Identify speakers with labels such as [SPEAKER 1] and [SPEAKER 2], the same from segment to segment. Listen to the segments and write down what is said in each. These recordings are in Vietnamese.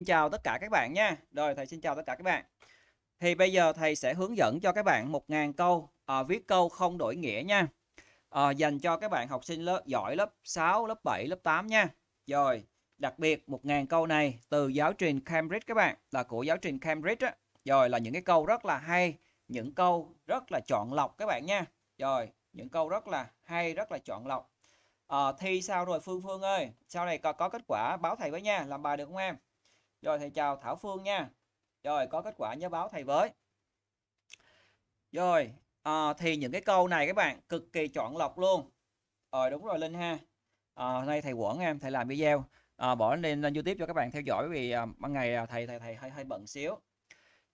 [SPEAKER 1] Xin chào tất cả các bạn nha. Rồi thầy xin chào tất cả các bạn. Thì bây giờ thầy sẽ hướng dẫn cho các bạn 1000 câu à, viết câu không đổi nghĩa nha. À, dành cho các bạn học sinh lớp giỏi lớp 6, lớp 7, lớp 8 nha. Rồi, đặc biệt 1000 câu này từ giáo trình Cambridge các bạn, là của giáo trình Cambridge á. Rồi là những cái câu rất là hay, những câu rất là chọn lọc các bạn nha. Rồi, những câu rất là hay, rất là chọn lọc. À, thi sao rồi Phương Phương ơi? Sau này có, có kết quả báo thầy với nha, làm bài được không em? Rồi thầy chào Thảo Phương nha. Rồi có kết quả nhớ báo thầy với. Rồi à, thì những cái câu này các bạn cực kỳ chọn lọc luôn. Rồi ờ, đúng rồi Linh ha. À, nay thầy quẩn em thầy làm video à, bỏ lên lên YouTube cho các bạn theo dõi vì à, ban ngày thầy thầy thầy hơi hơi bận xíu.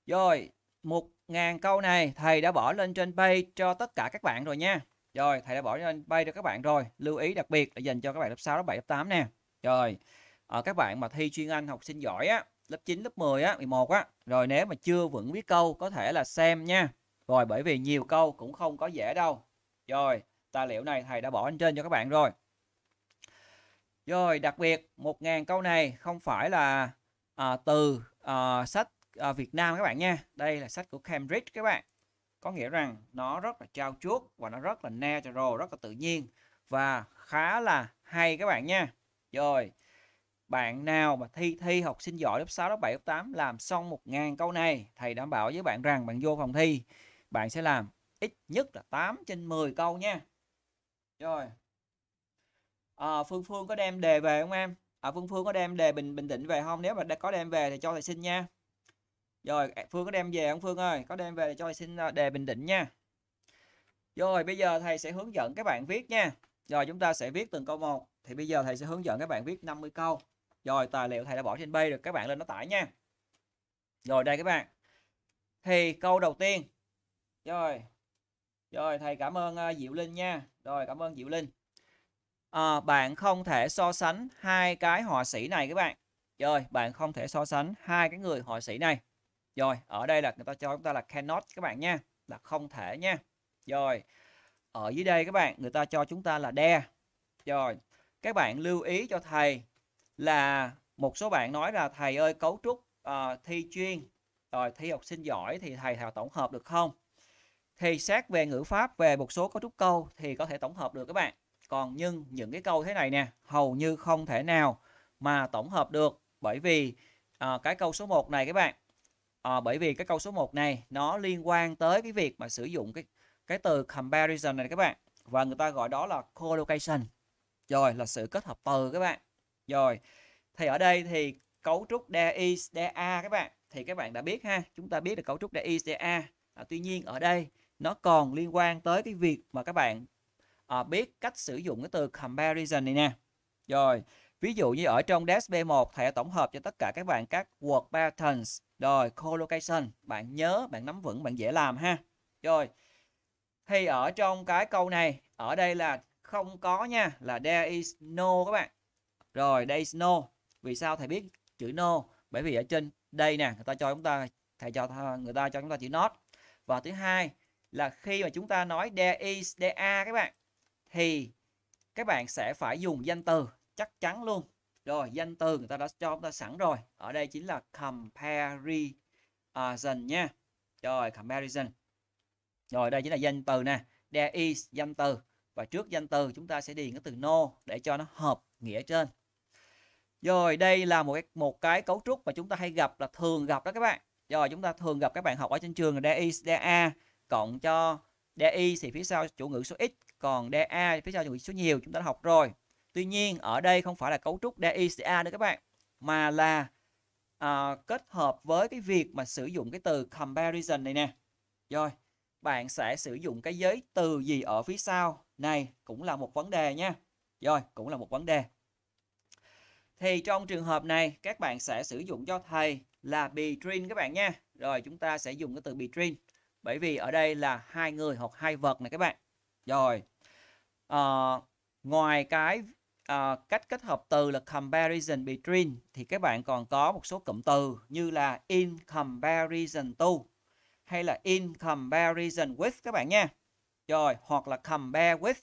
[SPEAKER 1] Rồi một ngàn câu này thầy đã bỏ lên trên bay cho tất cả các bạn rồi nha. Rồi thầy đã bỏ lên bay cho các bạn rồi. Lưu ý đặc biệt là dành cho các bạn lớp 6, lớp 7, lớp 8 nè. Rồi à, các bạn mà thi chuyên Anh học sinh giỏi á lớp 9 lớp 10 á 11 á rồi nếu mà chưa vững biết câu có thể là xem nha rồi bởi vì nhiều câu cũng không có dễ đâu rồi tài liệu này thầy đã bỏ lên trên cho các bạn rồi rồi đặc biệt 1.000 câu này không phải là à, từ à, sách à, Việt Nam các bạn nha đây là sách của Cambridge các bạn có nghĩa rằng nó rất là trao chuốt và nó rất là natural rất là tự nhiên và khá là hay các bạn nha rồi bạn nào mà thi thi học sinh giỏi lớp 6, lớp 7, lớp 8 làm xong 1.000 câu này, thầy đảm bảo với bạn rằng bạn vô phòng thi, bạn sẽ làm ít nhất là 8 trên 10 câu nha. Rồi. À, Phương Phương có đem đề về không em? À, Phương Phương có đem đề bình bình tĩnh về không? Nếu mà đã có đem về thì cho thầy xin nha. Rồi, à, Phương có đem về không Phương ơi? Có đem về thì cho thầy xin ờ, đề bình tĩnh nha. Rồi, bây giờ thầy sẽ hướng dẫn các bạn viết nha. Rồi, chúng ta sẽ viết từng câu một. Thì bây giờ thầy sẽ hướng dẫn các bạn viết 50 câu rồi tài liệu thầy đã bỏ trên bay được các bạn lên nó tải nha rồi đây các bạn thì câu đầu tiên rồi rồi thầy cảm ơn uh, Diệu Linh nha rồi cảm ơn Diệu Linh à, bạn không thể so sánh hai cái họa sĩ này các bạn rồi bạn không thể so sánh hai cái người họa sĩ này rồi ở đây là người ta cho chúng ta là cannot các bạn nha là không thể nha rồi ở dưới đây các bạn người ta cho chúng ta là đe rồi các bạn lưu ý cho thầy là một số bạn nói là thầy ơi cấu trúc uh, thi chuyên rồi thi học sinh giỏi thì thầy thảo tổng hợp được không thì xét về ngữ pháp về một số cấu trúc câu thì có thể tổng hợp được các bạn còn nhưng những cái câu thế này nè hầu như không thể nào mà tổng hợp được bởi vì à, cái câu số 1 này các bạn à, bởi vì cái câu số 1 này nó liên quan tới cái việc mà sử dụng cái cái từ comparison này các bạn và người ta gọi đó là collocation rồi là sự kết hợp từ các bạn rồi, thì ở đây thì cấu trúc is DI, DA các bạn thì các bạn đã biết ha, chúng ta biết được cấu trúc DI, DA. À, tuy nhiên ở đây nó còn liên quan tới cái việc mà các bạn à, biết cách sử dụng cái từ comparison này nè. Rồi, ví dụ như ở trong Desk B1 thầy đã tổng hợp cho tất cả các bạn các word patterns, rồi collocation, bạn nhớ, bạn nắm vững, bạn dễ làm ha. Rồi. Thì ở trong cái câu này, ở đây là không có nha, là there is no các bạn. Rồi đây no. Vì sao thầy biết chữ no? Bởi vì ở trên đây nè, người ta cho chúng ta thầy cho người ta cho chúng ta chữ not. Và thứ hai là khi mà chúng ta nói there is, there are các bạn thì các bạn sẽ phải dùng danh từ chắc chắn luôn. Rồi danh từ người ta đã cho chúng ta sẵn rồi. Ở đây chính là comparison nha. Rồi comparison. Rồi đây chính là danh từ nè. There is danh từ và trước danh từ chúng ta sẽ điền cái từ no để cho nó hợp nghĩa trên. Rồi đây là một cái, một cái cấu trúc mà chúng ta hay gặp là thường gặp đó các bạn. Rồi chúng ta thường gặp các bạn học ở trên trường là DI, DA cộng cho DI thì phía sau chủ ngữ số ít, còn DA phía sau chủ ngữ số nhiều chúng ta đã học rồi. Tuy nhiên ở đây không phải là cấu trúc DI, DA nữa các bạn, mà là à, kết hợp với cái việc mà sử dụng cái từ comparison này nè. Rồi, bạn sẽ sử dụng cái giới từ gì ở phía sau này cũng là một vấn đề nha. Rồi, cũng là một vấn đề. Thì trong trường hợp này các bạn sẽ sử dụng cho thầy là between các bạn nha. Rồi chúng ta sẽ dùng cái từ between bởi vì ở đây là hai người hoặc hai vật này các bạn. Rồi. À, ngoài cái à, cách kết hợp từ là comparison between thì các bạn còn có một số cụm từ như là in comparison to hay là in comparison with các bạn nha. Rồi, hoặc là compare with.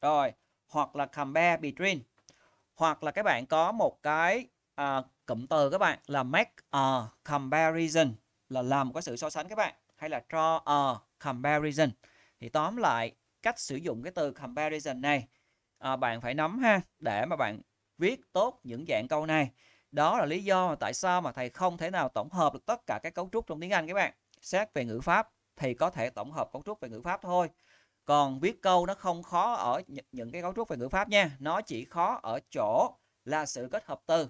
[SPEAKER 1] Rồi, hoặc là compare between hoặc là các bạn có một cái à, cụm từ các bạn là make a comparison là làm một cái sự so sánh các bạn hay là draw a comparison thì tóm lại cách sử dụng cái từ comparison này à, bạn phải nắm ha để mà bạn viết tốt những dạng câu này đó là lý do tại sao mà thầy không thể nào tổng hợp được tất cả các cấu trúc trong tiếng Anh các bạn xét về ngữ pháp thì có thể tổng hợp cấu trúc về ngữ pháp thôi còn viết câu nó không khó ở những cái cấu trúc về ngữ pháp nha nó chỉ khó ở chỗ là sự kết hợp từ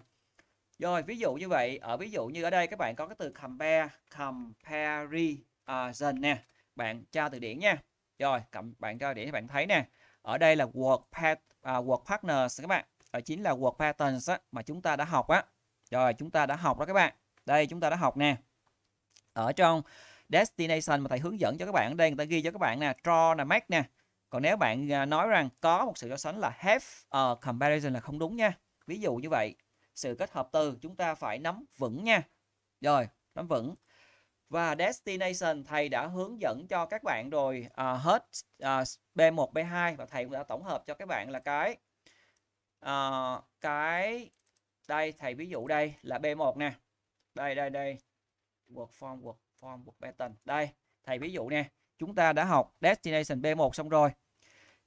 [SPEAKER 1] rồi ví dụ như vậy ở ví dụ như ở đây các bạn có cái từ compare comparison nè bạn tra từ điển nha rồi cầm bạn tra điển bạn thấy nè ở đây là word, pat, à, word partners các bạn ở chính là word patterns á, mà chúng ta đã học á rồi chúng ta đã học đó các bạn đây chúng ta đã học nè ở trong destination mà thầy hướng dẫn cho các bạn ở đây người ta ghi cho các bạn nè draw là make nè còn nếu bạn à, nói rằng có một sự so sánh là have a comparison là không đúng nha ví dụ như vậy sự kết hợp từ chúng ta phải nắm vững nha rồi nắm vững và destination thầy đã hướng dẫn cho các bạn rồi à, hết à, B1 B2 và thầy cũng đã tổng hợp cho các bạn là cái à, cái đây thầy ví dụ đây là B1 nè. Đây đây đây. Work from work form of pattern. Đây, thầy ví dụ nè, chúng ta đã học destination B1 xong rồi.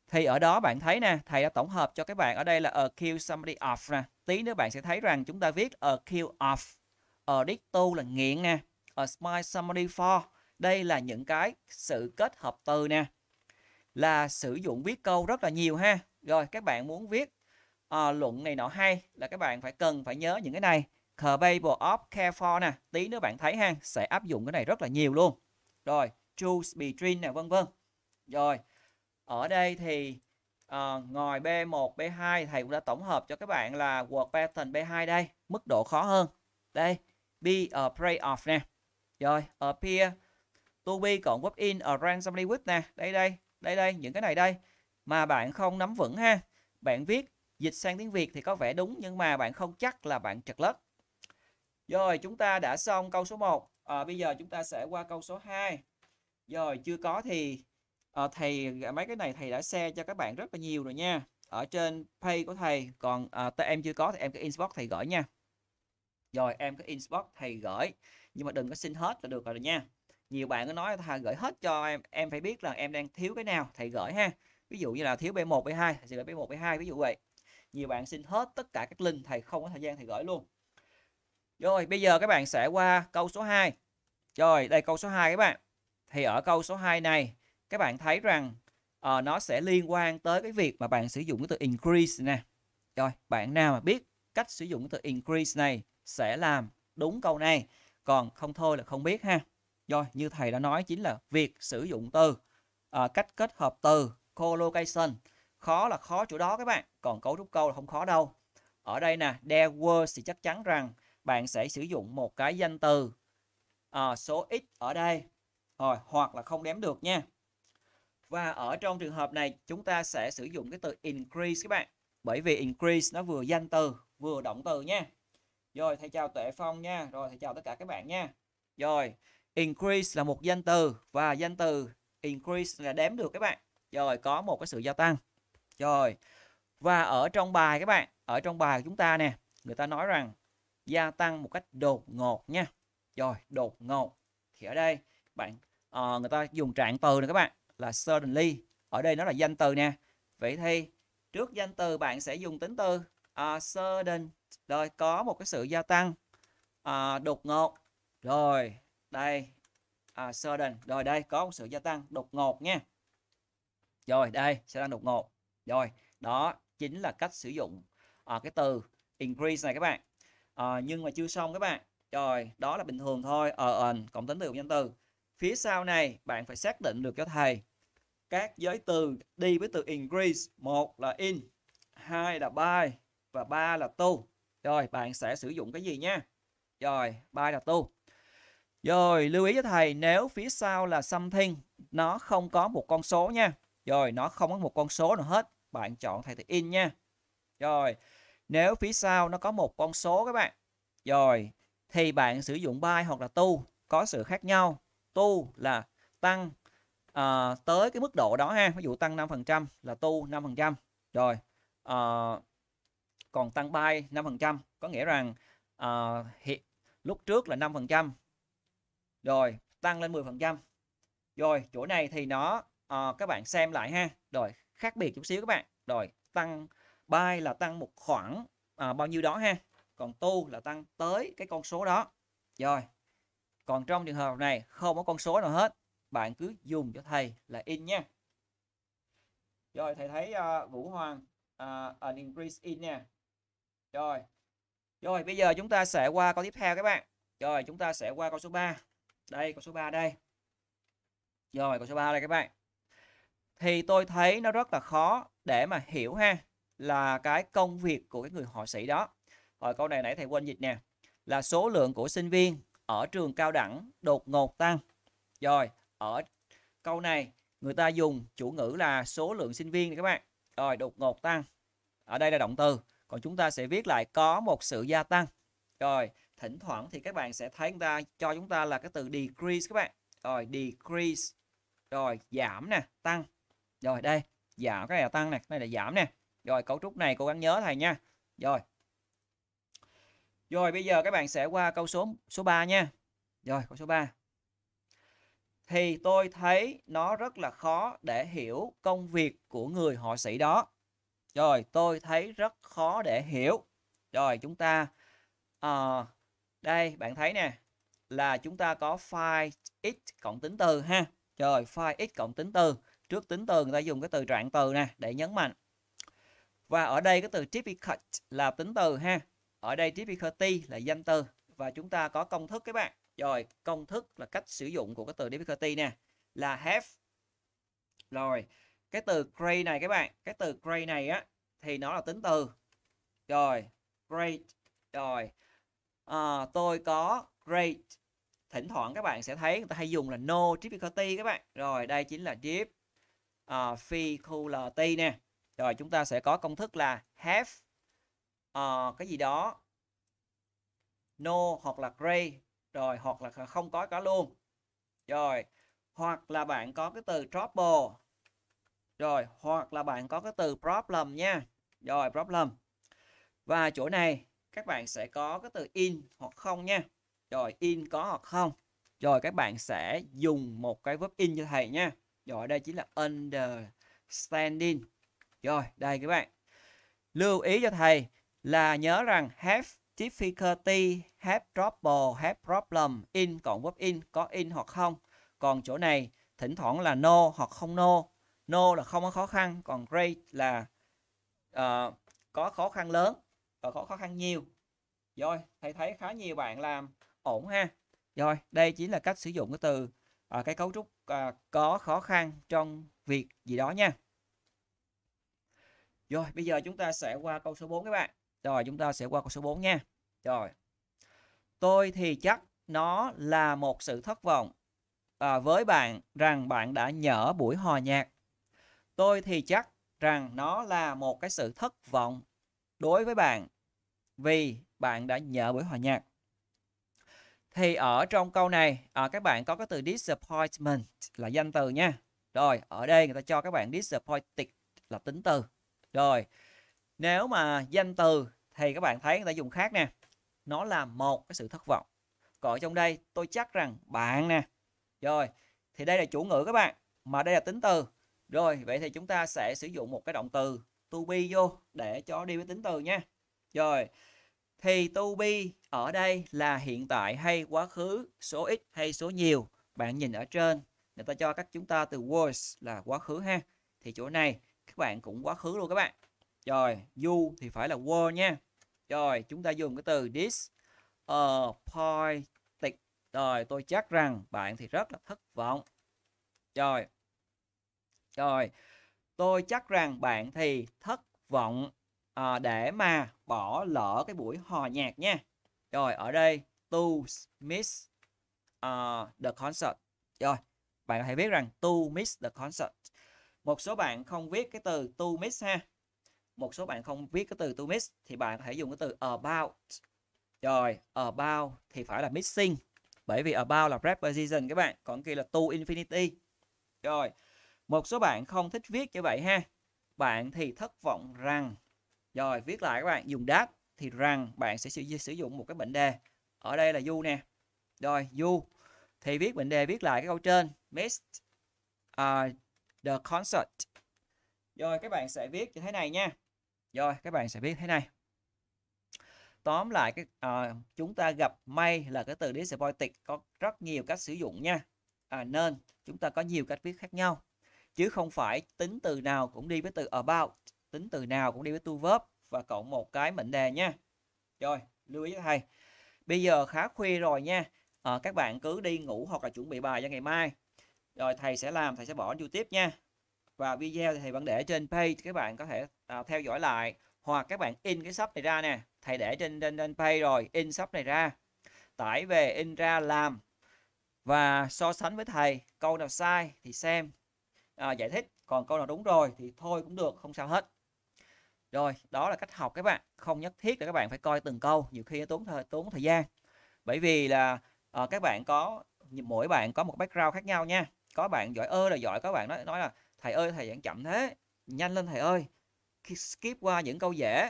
[SPEAKER 1] Thì ở đó bạn thấy nè, thầy đã tổng hợp cho các bạn ở đây là accuse somebody of nè. Tí nữa bạn sẽ thấy rằng chúng ta viết accuse of, addict to là nghiện nè, smile somebody for. Đây là những cái sự kết hợp từ nè. Là sử dụng viết câu rất là nhiều ha. Rồi các bạn muốn viết uh, luận này nọ hay là các bạn phải cần phải nhớ những cái này Capable of care for nè. Tí nữa bạn thấy ha, sẽ áp dụng cái này rất là nhiều luôn. Rồi, choose between nè, vân vân. Rồi, ở đây thì uh, ngồi B1, B2 thầy cũng đã tổng hợp cho các bạn là word pattern B2 đây. Mức độ khó hơn. Đây, be a prey of nè. Rồi, appear to be cộng web in a randomly with nè. Đây đây, đây đây, những cái này đây. Mà bạn không nắm vững ha. Bạn viết dịch sang tiếng Việt thì có vẻ đúng nhưng mà bạn không chắc là bạn trật lất. Rồi chúng ta đã xong câu số 1. À, ờ, bây giờ chúng ta sẽ qua câu số 2. Rồi chưa có thì à, thầy mấy cái này thầy đã share cho các bạn rất là nhiều rồi nha. Ở trên page của thầy còn à, em chưa có thì em cứ inbox thầy gửi nha. Rồi em cứ inbox thầy gửi nhưng mà đừng có xin hết là được rồi nha. Nhiều bạn cứ nói thầy gửi hết cho em, em phải biết là em đang thiếu cái nào thầy gửi ha. Ví dụ như là thiếu B1, B2, thầy sẽ gửi B1, B2 ví dụ vậy. Nhiều bạn xin hết tất cả các link thầy không có thời gian thầy gửi luôn. Rồi bây giờ các bạn sẽ qua câu số 2. Rồi đây câu số 2 các bạn. Thì ở câu số 2 này các bạn thấy rằng uh, nó sẽ liên quan tới cái việc mà bạn sử dụng cái từ increase nè. Rồi bạn nào mà biết cách sử dụng cái từ increase này sẽ làm đúng câu này. Còn không thôi là không biết ha. Rồi như thầy đã nói chính là việc sử dụng từ, uh, cách kết hợp từ, collocation. Khó là khó chỗ đó các bạn. Còn cấu trúc câu là không khó đâu. Ở đây nè, there were thì chắc chắn rằng bạn sẽ sử dụng một cái danh từ à, số x ở đây rồi hoặc là không đếm được nha và ở trong trường hợp này chúng ta sẽ sử dụng cái từ increase các bạn bởi vì increase nó vừa danh từ vừa động từ nha rồi thầy chào Tuệ Phong nha rồi thầy chào tất cả các bạn nha rồi increase là một danh từ và danh từ increase là đếm được các bạn rồi có một cái sự gia tăng rồi và ở trong bài các bạn ở trong bài của chúng ta nè người ta nói rằng gia tăng một cách đột ngột nha rồi đột ngột thì ở đây bạn uh, người ta dùng trạng từ này các bạn là suddenly ở đây nó là danh từ nè vậy thì trước danh từ bạn sẽ dùng tính từ uh, sudden rồi có một cái sự gia tăng uh, đột ngột rồi đây uh, sudden rồi đây có một sự gia tăng đột ngột nha rồi đây sẽ tăng đột ngột rồi đó chính là cách sử dụng uh, cái từ increase này các bạn à, nhưng mà chưa xong các bạn rồi đó là bình thường thôi ờ ờ cộng tính từ cộng danh từ phía sau này bạn phải xác định được cho thầy các giới từ đi với từ increase một là in hai là buy và ba là to rồi bạn sẽ sử dụng cái gì nha rồi buy là to rồi lưu ý cho thầy nếu phía sau là something nó không có một con số nha rồi nó không có một con số nào hết bạn chọn thầy từ in nha rồi nếu phía sau nó có một con số các bạn. Rồi, thì bạn sử dụng buy hoặc là tu có sự khác nhau. Tu là tăng à, tới cái mức độ đó ha. Ví dụ tăng 5% là tu 5%. Rồi, à, còn tăng buy 5% có nghĩa rằng à, ờ, hiện, lúc trước là 5%. Rồi, tăng lên 10%. Rồi, chỗ này thì nó à, các bạn xem lại ha. Rồi, khác biệt chút xíu các bạn. Rồi, tăng buy là tăng một khoảng à, bao nhiêu đó ha còn tu là tăng tới cái con số đó rồi còn trong trường hợp này không có con số nào hết bạn cứ dùng cho thầy là in nha rồi thầy thấy uh, Vũ Hoàng uh, an increase in nha rồi rồi bây giờ chúng ta sẽ qua câu tiếp theo các bạn rồi chúng ta sẽ qua câu số 3 đây câu số 3 đây rồi câu số 3 đây các bạn thì tôi thấy nó rất là khó để mà hiểu ha là cái công việc của cái người họa sĩ đó hồi câu này nãy thầy quên dịch nè là số lượng của sinh viên ở trường cao đẳng đột ngột tăng rồi ở câu này người ta dùng chủ ngữ là số lượng sinh viên các bạn rồi đột ngột tăng ở đây là động từ còn chúng ta sẽ viết lại có một sự gia tăng rồi thỉnh thoảng thì các bạn sẽ thấy người ta cho chúng ta là cái từ decrease các bạn rồi decrease rồi giảm nè tăng rồi đây giảm cái này là tăng nè cái này là giảm nè rồi cấu trúc này cố gắng nhớ thầy nha. Rồi. Rồi bây giờ các bạn sẽ qua câu số số 3 nha. Rồi câu số 3. Thì tôi thấy nó rất là khó để hiểu công việc của người họa sĩ đó. Rồi tôi thấy rất khó để hiểu. Rồi chúng ta à, đây bạn thấy nè là chúng ta có file x cộng tính từ ha. Rồi file x cộng tính từ, trước tính từ người ta dùng cái từ trạng từ nè để nhấn mạnh. Và ở đây cái từ difficult là tính từ ha. Ở đây difficulty là danh từ và chúng ta có công thức các bạn. Rồi, công thức là cách sử dụng của cái từ difficulty nè là have. Rồi, cái từ great này các bạn, cái từ great này á thì nó là tính từ. Rồi, great Rồi. À, tôi có great Thỉnh thoảng các bạn sẽ thấy người ta hay dùng là no difficulty các bạn. Rồi, đây chính là deep uh, à, phi khu LT nè rồi chúng ta sẽ có công thức là have uh, cái gì đó no hoặc là gray rồi hoặc là không có cả luôn rồi hoặc là bạn có cái từ trouble rồi hoặc là bạn có cái từ problem nha rồi problem và chỗ này các bạn sẽ có cái từ in hoặc không nha rồi in có hoặc không rồi các bạn sẽ dùng một cái verb in như thầy nha rồi đây chính là understanding rồi, đây các bạn. Lưu ý cho thầy là nhớ rằng have difficulty, have trouble, have problem, in cộng with in, có in hoặc không. Còn chỗ này thỉnh thoảng là no hoặc không no. No là không có khó khăn, còn great là uh, có khó khăn lớn và có khó khăn nhiều. Rồi, thầy thấy khá nhiều bạn làm ổn ha. Rồi, đây chính là cách sử dụng cái từ uh, cái cấu trúc uh, có khó khăn trong việc gì đó nha. Rồi bây giờ chúng ta sẽ qua câu số 4 các bạn. Rồi chúng ta sẽ qua câu số 4 nha. Rồi. Tôi thì chắc nó là một sự thất vọng à, với bạn rằng bạn đã nhỡ buổi hòa nhạc. Tôi thì chắc rằng nó là một cái sự thất vọng đối với bạn vì bạn đã nhỡ buổi hòa nhạc. Thì ở trong câu này à, các bạn có cái từ disappointment là danh từ nha. Rồi ở đây người ta cho các bạn disappointed là tính từ rồi, nếu mà danh từ thì các bạn thấy người ta dùng khác nè. Nó là một cái sự thất vọng. Còn trong đây tôi chắc rằng bạn nè. Rồi, thì đây là chủ ngữ các bạn. Mà đây là tính từ. Rồi, vậy thì chúng ta sẽ sử dụng một cái động từ to be vô để cho đi với tính từ nha. Rồi, thì to be ở đây là hiện tại hay quá khứ, số ít hay số nhiều. Bạn nhìn ở trên, người ta cho các chúng ta từ was là quá khứ ha. Thì chỗ này các bạn cũng quá khứ luôn các bạn rồi you thì phải là were nha rồi chúng ta dùng cái từ this uh, poetic rồi tôi chắc rằng bạn thì rất là thất vọng rồi rồi tôi chắc rằng bạn thì thất vọng à, để mà bỏ lỡ cái buổi hòa nhạc nha. Rồi ở đây to miss uh, the concert. Rồi bạn có thể biết rằng to miss the concert một số bạn không viết cái từ to miss ha một số bạn không viết cái từ to miss thì bạn có thể dùng cái từ about rồi about thì phải là missing bởi vì about là preposition các bạn còn kia là to infinity rồi một số bạn không thích viết như vậy ha bạn thì thất vọng rằng rồi viết lại các bạn dùng đáp thì rằng bạn sẽ sử, dụng một cái bệnh đề ở đây là du nè rồi du thì viết bệnh đề viết lại cái câu trên missed uh, the concert. Rồi các bạn sẽ viết như thế này nha. Rồi các bạn sẽ viết thế này. Tóm lại cái à, chúng ta gặp may là cái từ disappointed có rất nhiều cách sử dụng nha. À, nên chúng ta có nhiều cách viết khác nhau chứ không phải tính từ nào cũng đi với từ about, tính từ nào cũng đi với tu verb và cộng một cái mệnh đề nha. Rồi, lưu ý cho thầy. Bây giờ khá khuya rồi nha. À, các bạn cứ đi ngủ hoặc là chuẩn bị bài cho ngày mai rồi thầy sẽ làm thầy sẽ bỏ YouTube nha và video thì thầy vẫn để trên page các bạn có thể à, theo dõi lại hoặc các bạn in cái shop này ra nè thầy để trên trên trên page rồi in shop này ra tải về in ra làm và so sánh với thầy câu nào sai thì xem à, giải thích còn câu nào đúng rồi thì thôi cũng được không sao hết rồi đó là cách học các bạn không nhất thiết là các bạn phải coi từng câu nhiều khi tốn thời tốn thời gian bởi vì là à, các bạn có mỗi bạn có một background khác nhau nha có bạn giỏi ơ là giỏi có bạn nói nói là thầy ơi thầy giảng chậm thế nhanh lên thầy ơi skip qua những câu dễ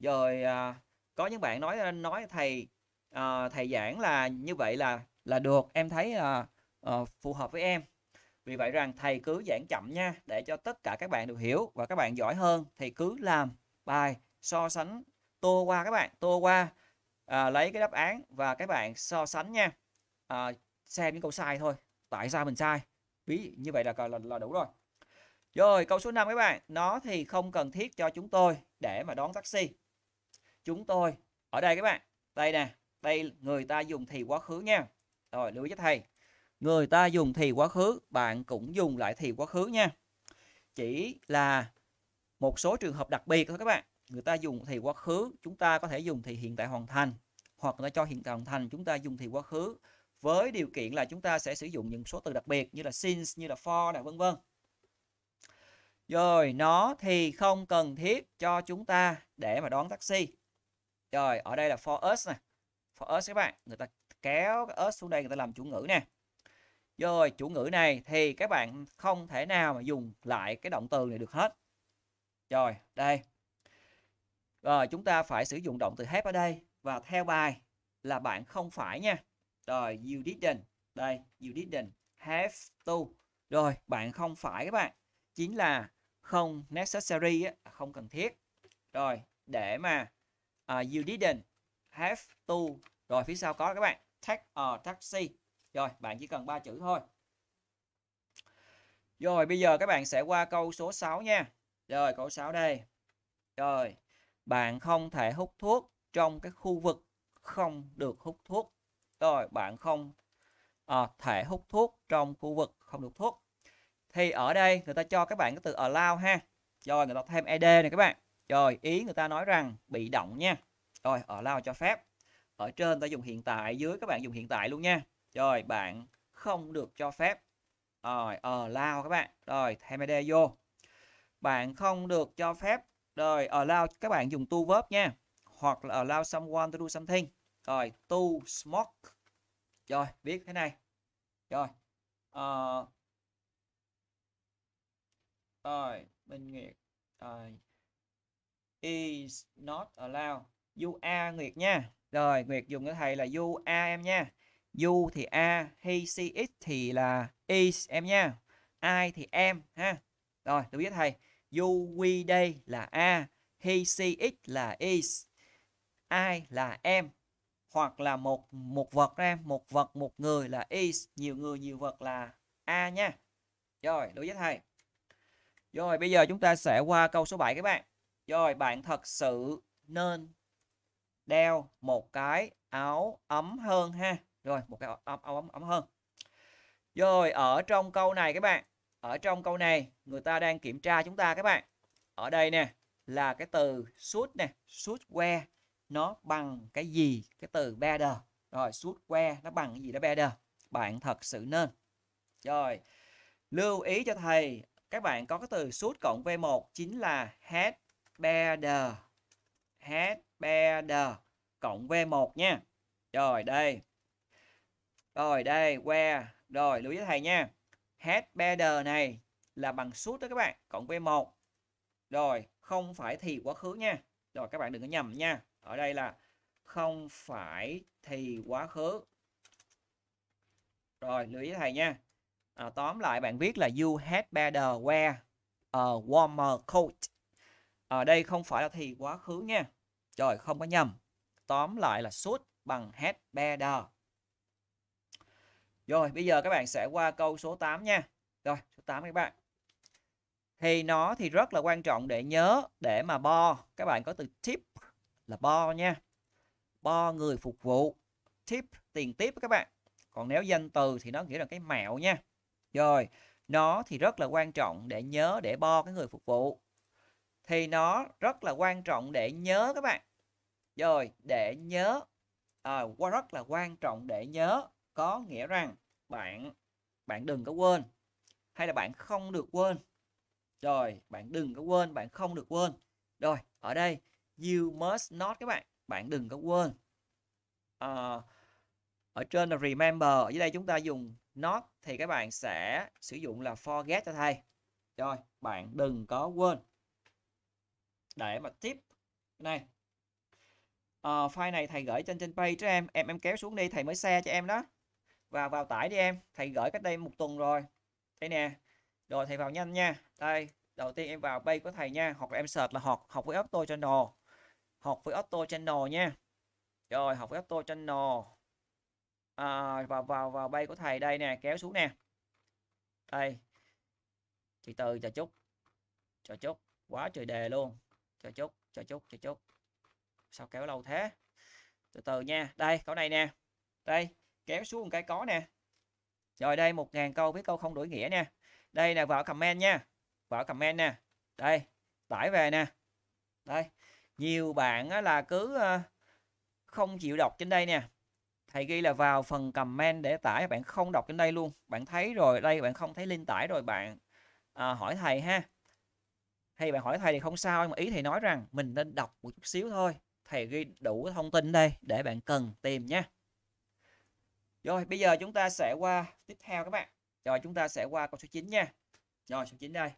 [SPEAKER 1] rồi à, có những bạn nói à, nói thầy à, thầy giảng là như vậy là là được em thấy à, à, phù hợp với em vì vậy rằng thầy cứ giảng chậm nha để cho tất cả các bạn được hiểu và các bạn giỏi hơn thì cứ làm bài so sánh tô qua các bạn tô qua à, lấy cái đáp án và các bạn so sánh nha à, xem những câu sai thôi tại sao mình sai ví như vậy là, là là đủ rồi rồi câu số 5 các bạn nó thì không cần thiết cho chúng tôi để mà đón taxi chúng tôi ở đây các bạn đây nè đây người ta dùng thì quá khứ nha rồi lưu ý cho thầy người ta dùng thì quá khứ bạn cũng dùng lại thì quá khứ nha chỉ là một số trường hợp đặc biệt thôi các bạn người ta dùng thì quá khứ chúng ta có thể dùng thì hiện tại hoàn thành hoặc là cho hiện tại hoàn thành chúng ta dùng thì quá khứ với điều kiện là chúng ta sẽ sử dụng những số từ đặc biệt như là since như là for này vân vân rồi nó thì không cần thiết cho chúng ta để mà đón taxi rồi ở đây là for us nè for us các bạn người ta kéo cái us xuống đây người ta làm chủ ngữ nè rồi chủ ngữ này thì các bạn không thể nào mà dùng lại cái động từ này được hết rồi đây rồi chúng ta phải sử dụng động từ help ở đây và theo bài là bạn không phải nha rồi, you didn't. Đây, you didn't have to. Rồi, bạn không phải các bạn. Chính là không necessary, á, không cần thiết. Rồi, để mà uh, you didn't have to. Rồi, phía sau có các bạn. Take a taxi. Rồi, bạn chỉ cần ba chữ thôi. Rồi, bây giờ các bạn sẽ qua câu số 6 nha. Rồi, câu 6 đây. Rồi, bạn không thể hút thuốc trong cái khu vực không được hút thuốc rồi bạn không à, thể hút thuốc trong khu vực không được thuốc thì ở đây người ta cho các bạn cái từ allow ha rồi người ta thêm ed này các bạn rồi ý người ta nói rằng bị động nha rồi allow cho phép ở trên ta dùng hiện tại dưới các bạn dùng hiện tại luôn nha rồi bạn không được cho phép rồi allow các bạn rồi thêm ed vô bạn không được cho phép rồi allow các bạn dùng tu verb nha hoặc là allow someone to do something rồi to smoke rồi viết thế này rồi uh, rồi mình nguyệt rồi is not allowed you a nguyệt nha rồi nguyệt dùng cái thầy là you a em nha you thì a he she it thì là is em nha ai thì em ha rồi tôi biết thầy you we đây là a he she it là is ai là em hoặc là một một vật ra một vật một người là is nhiều người nhiều vật là a nha rồi đối với thầy rồi bây giờ chúng ta sẽ qua câu số 7 các bạn rồi bạn thật sự nên đeo một cái áo ấm hơn ha rồi một cái áo ấm áo ấm, ấm hơn rồi ở trong câu này các bạn ở trong câu này người ta đang kiểm tra chúng ta các bạn ở đây nè là cái từ suit nè suit wear nó bằng cái gì cái từ better rồi suốt que nó bằng cái gì đó better bạn thật sự nên rồi lưu ý cho thầy các bạn có cái từ suốt cộng V1 chính là had better had better cộng V1 nha rồi đây rồi đây que rồi lưu ý thầy nha had better này là bằng suốt đó các bạn cộng V1 rồi không phải thì quá khứ nha rồi các bạn đừng có nhầm nha ở đây là không phải thì quá khứ rồi lưu ý thầy nha à, tóm lại bạn viết là you had better wear a warmer coat ở đây không phải là thì quá khứ nha trời không có nhầm tóm lại là suit bằng had better rồi bây giờ các bạn sẽ qua câu số 8 nha rồi số 8 các bạn thì nó thì rất là quan trọng để nhớ để mà bo các bạn có từ tip là bo nha bo người phục vụ tip tiền tiếp các bạn còn nếu danh từ thì nó nghĩa là cái mạo nha rồi nó thì rất là quan trọng để nhớ để bo cái người phục vụ thì nó rất là quan trọng để nhớ các bạn rồi để nhớ à, rất là quan trọng để nhớ có nghĩa rằng bạn bạn đừng có quên hay là bạn không được quên rồi bạn đừng có quên bạn không được quên rồi ở đây you must not các bạn bạn đừng có quên à, ở trên là remember ở dưới đây chúng ta dùng not thì các bạn sẽ sử dụng là forget cho thầy rồi bạn đừng có quên để mà tiếp này à, file này thầy gửi trên trên page cho em em em kéo xuống đi thầy mới share cho em đó và vào tải đi em thầy gửi cách đây một tuần rồi đây nè rồi thầy vào nhanh nha đây đầu tiên em vào page của thầy nha hoặc là em search là học học với ốc tôi trên đồ học với auto channel nha rồi học với auto channel à, vào vào vào bay của thầy đây nè kéo xuống nè đây từ từ chờ chút chờ chút quá trời đề luôn chờ chút chờ chút chờ chút sao kéo lâu thế từ từ nha đây câu này nè đây kéo xuống cái có nè rồi đây 1.000 câu với câu không đổi nghĩa nè đây nè vào comment nha vào comment nè đây tải về nè đây nhiều bạn là cứ ờ, không chịu đọc trên đây nè thầy ghi là vào phần comment để tải bạn không đọc trên đây luôn bạn thấy rồi đây bạn không thấy link tải rồi bạn à, hỏi thầy ha thì bạn hỏi thầy thì không sao nhưng mà ý thầy nói rằng mình nên đọc một chút xíu thôi thầy ghi đủ thông tin đây để bạn cần tìm nha rồi bây giờ chúng ta sẽ qua tiếp theo các bạn rồi chúng ta sẽ qua câu số 9 nha rồi số 9 đây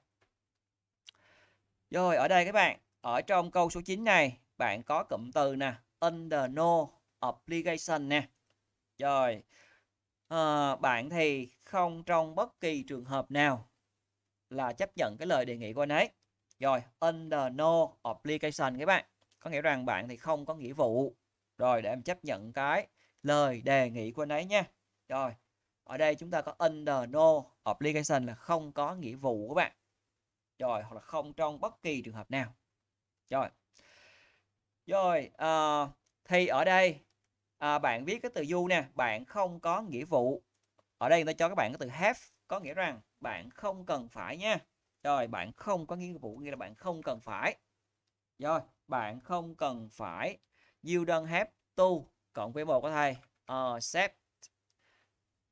[SPEAKER 1] rồi ở đây các bạn ở trong câu số 9 này, bạn có cụm từ nè, under no obligation nè. Rồi, à, bạn thì không trong bất kỳ trường hợp nào là chấp nhận cái lời đề nghị của anh ấy. Rồi, under no obligation các bạn. Có nghĩa rằng bạn thì không có nghĩa vụ. Rồi, để em chấp nhận cái lời đề nghị của anh ấy nha. Rồi, ở đây chúng ta có under no obligation là không có nghĩa vụ các bạn. Rồi, hoặc là không trong bất kỳ trường hợp nào. Rồi. Rồi, à, thì ở đây à, bạn viết cái từ du nè, bạn không có nghĩa vụ. Ở đây người ta cho các bạn cái từ have có nghĩa rằng bạn không cần phải nha. Rồi, bạn không có nghĩa vụ nghĩa là bạn không cần phải. Rồi, bạn không cần phải you don't have to cộng với một có thầy accept.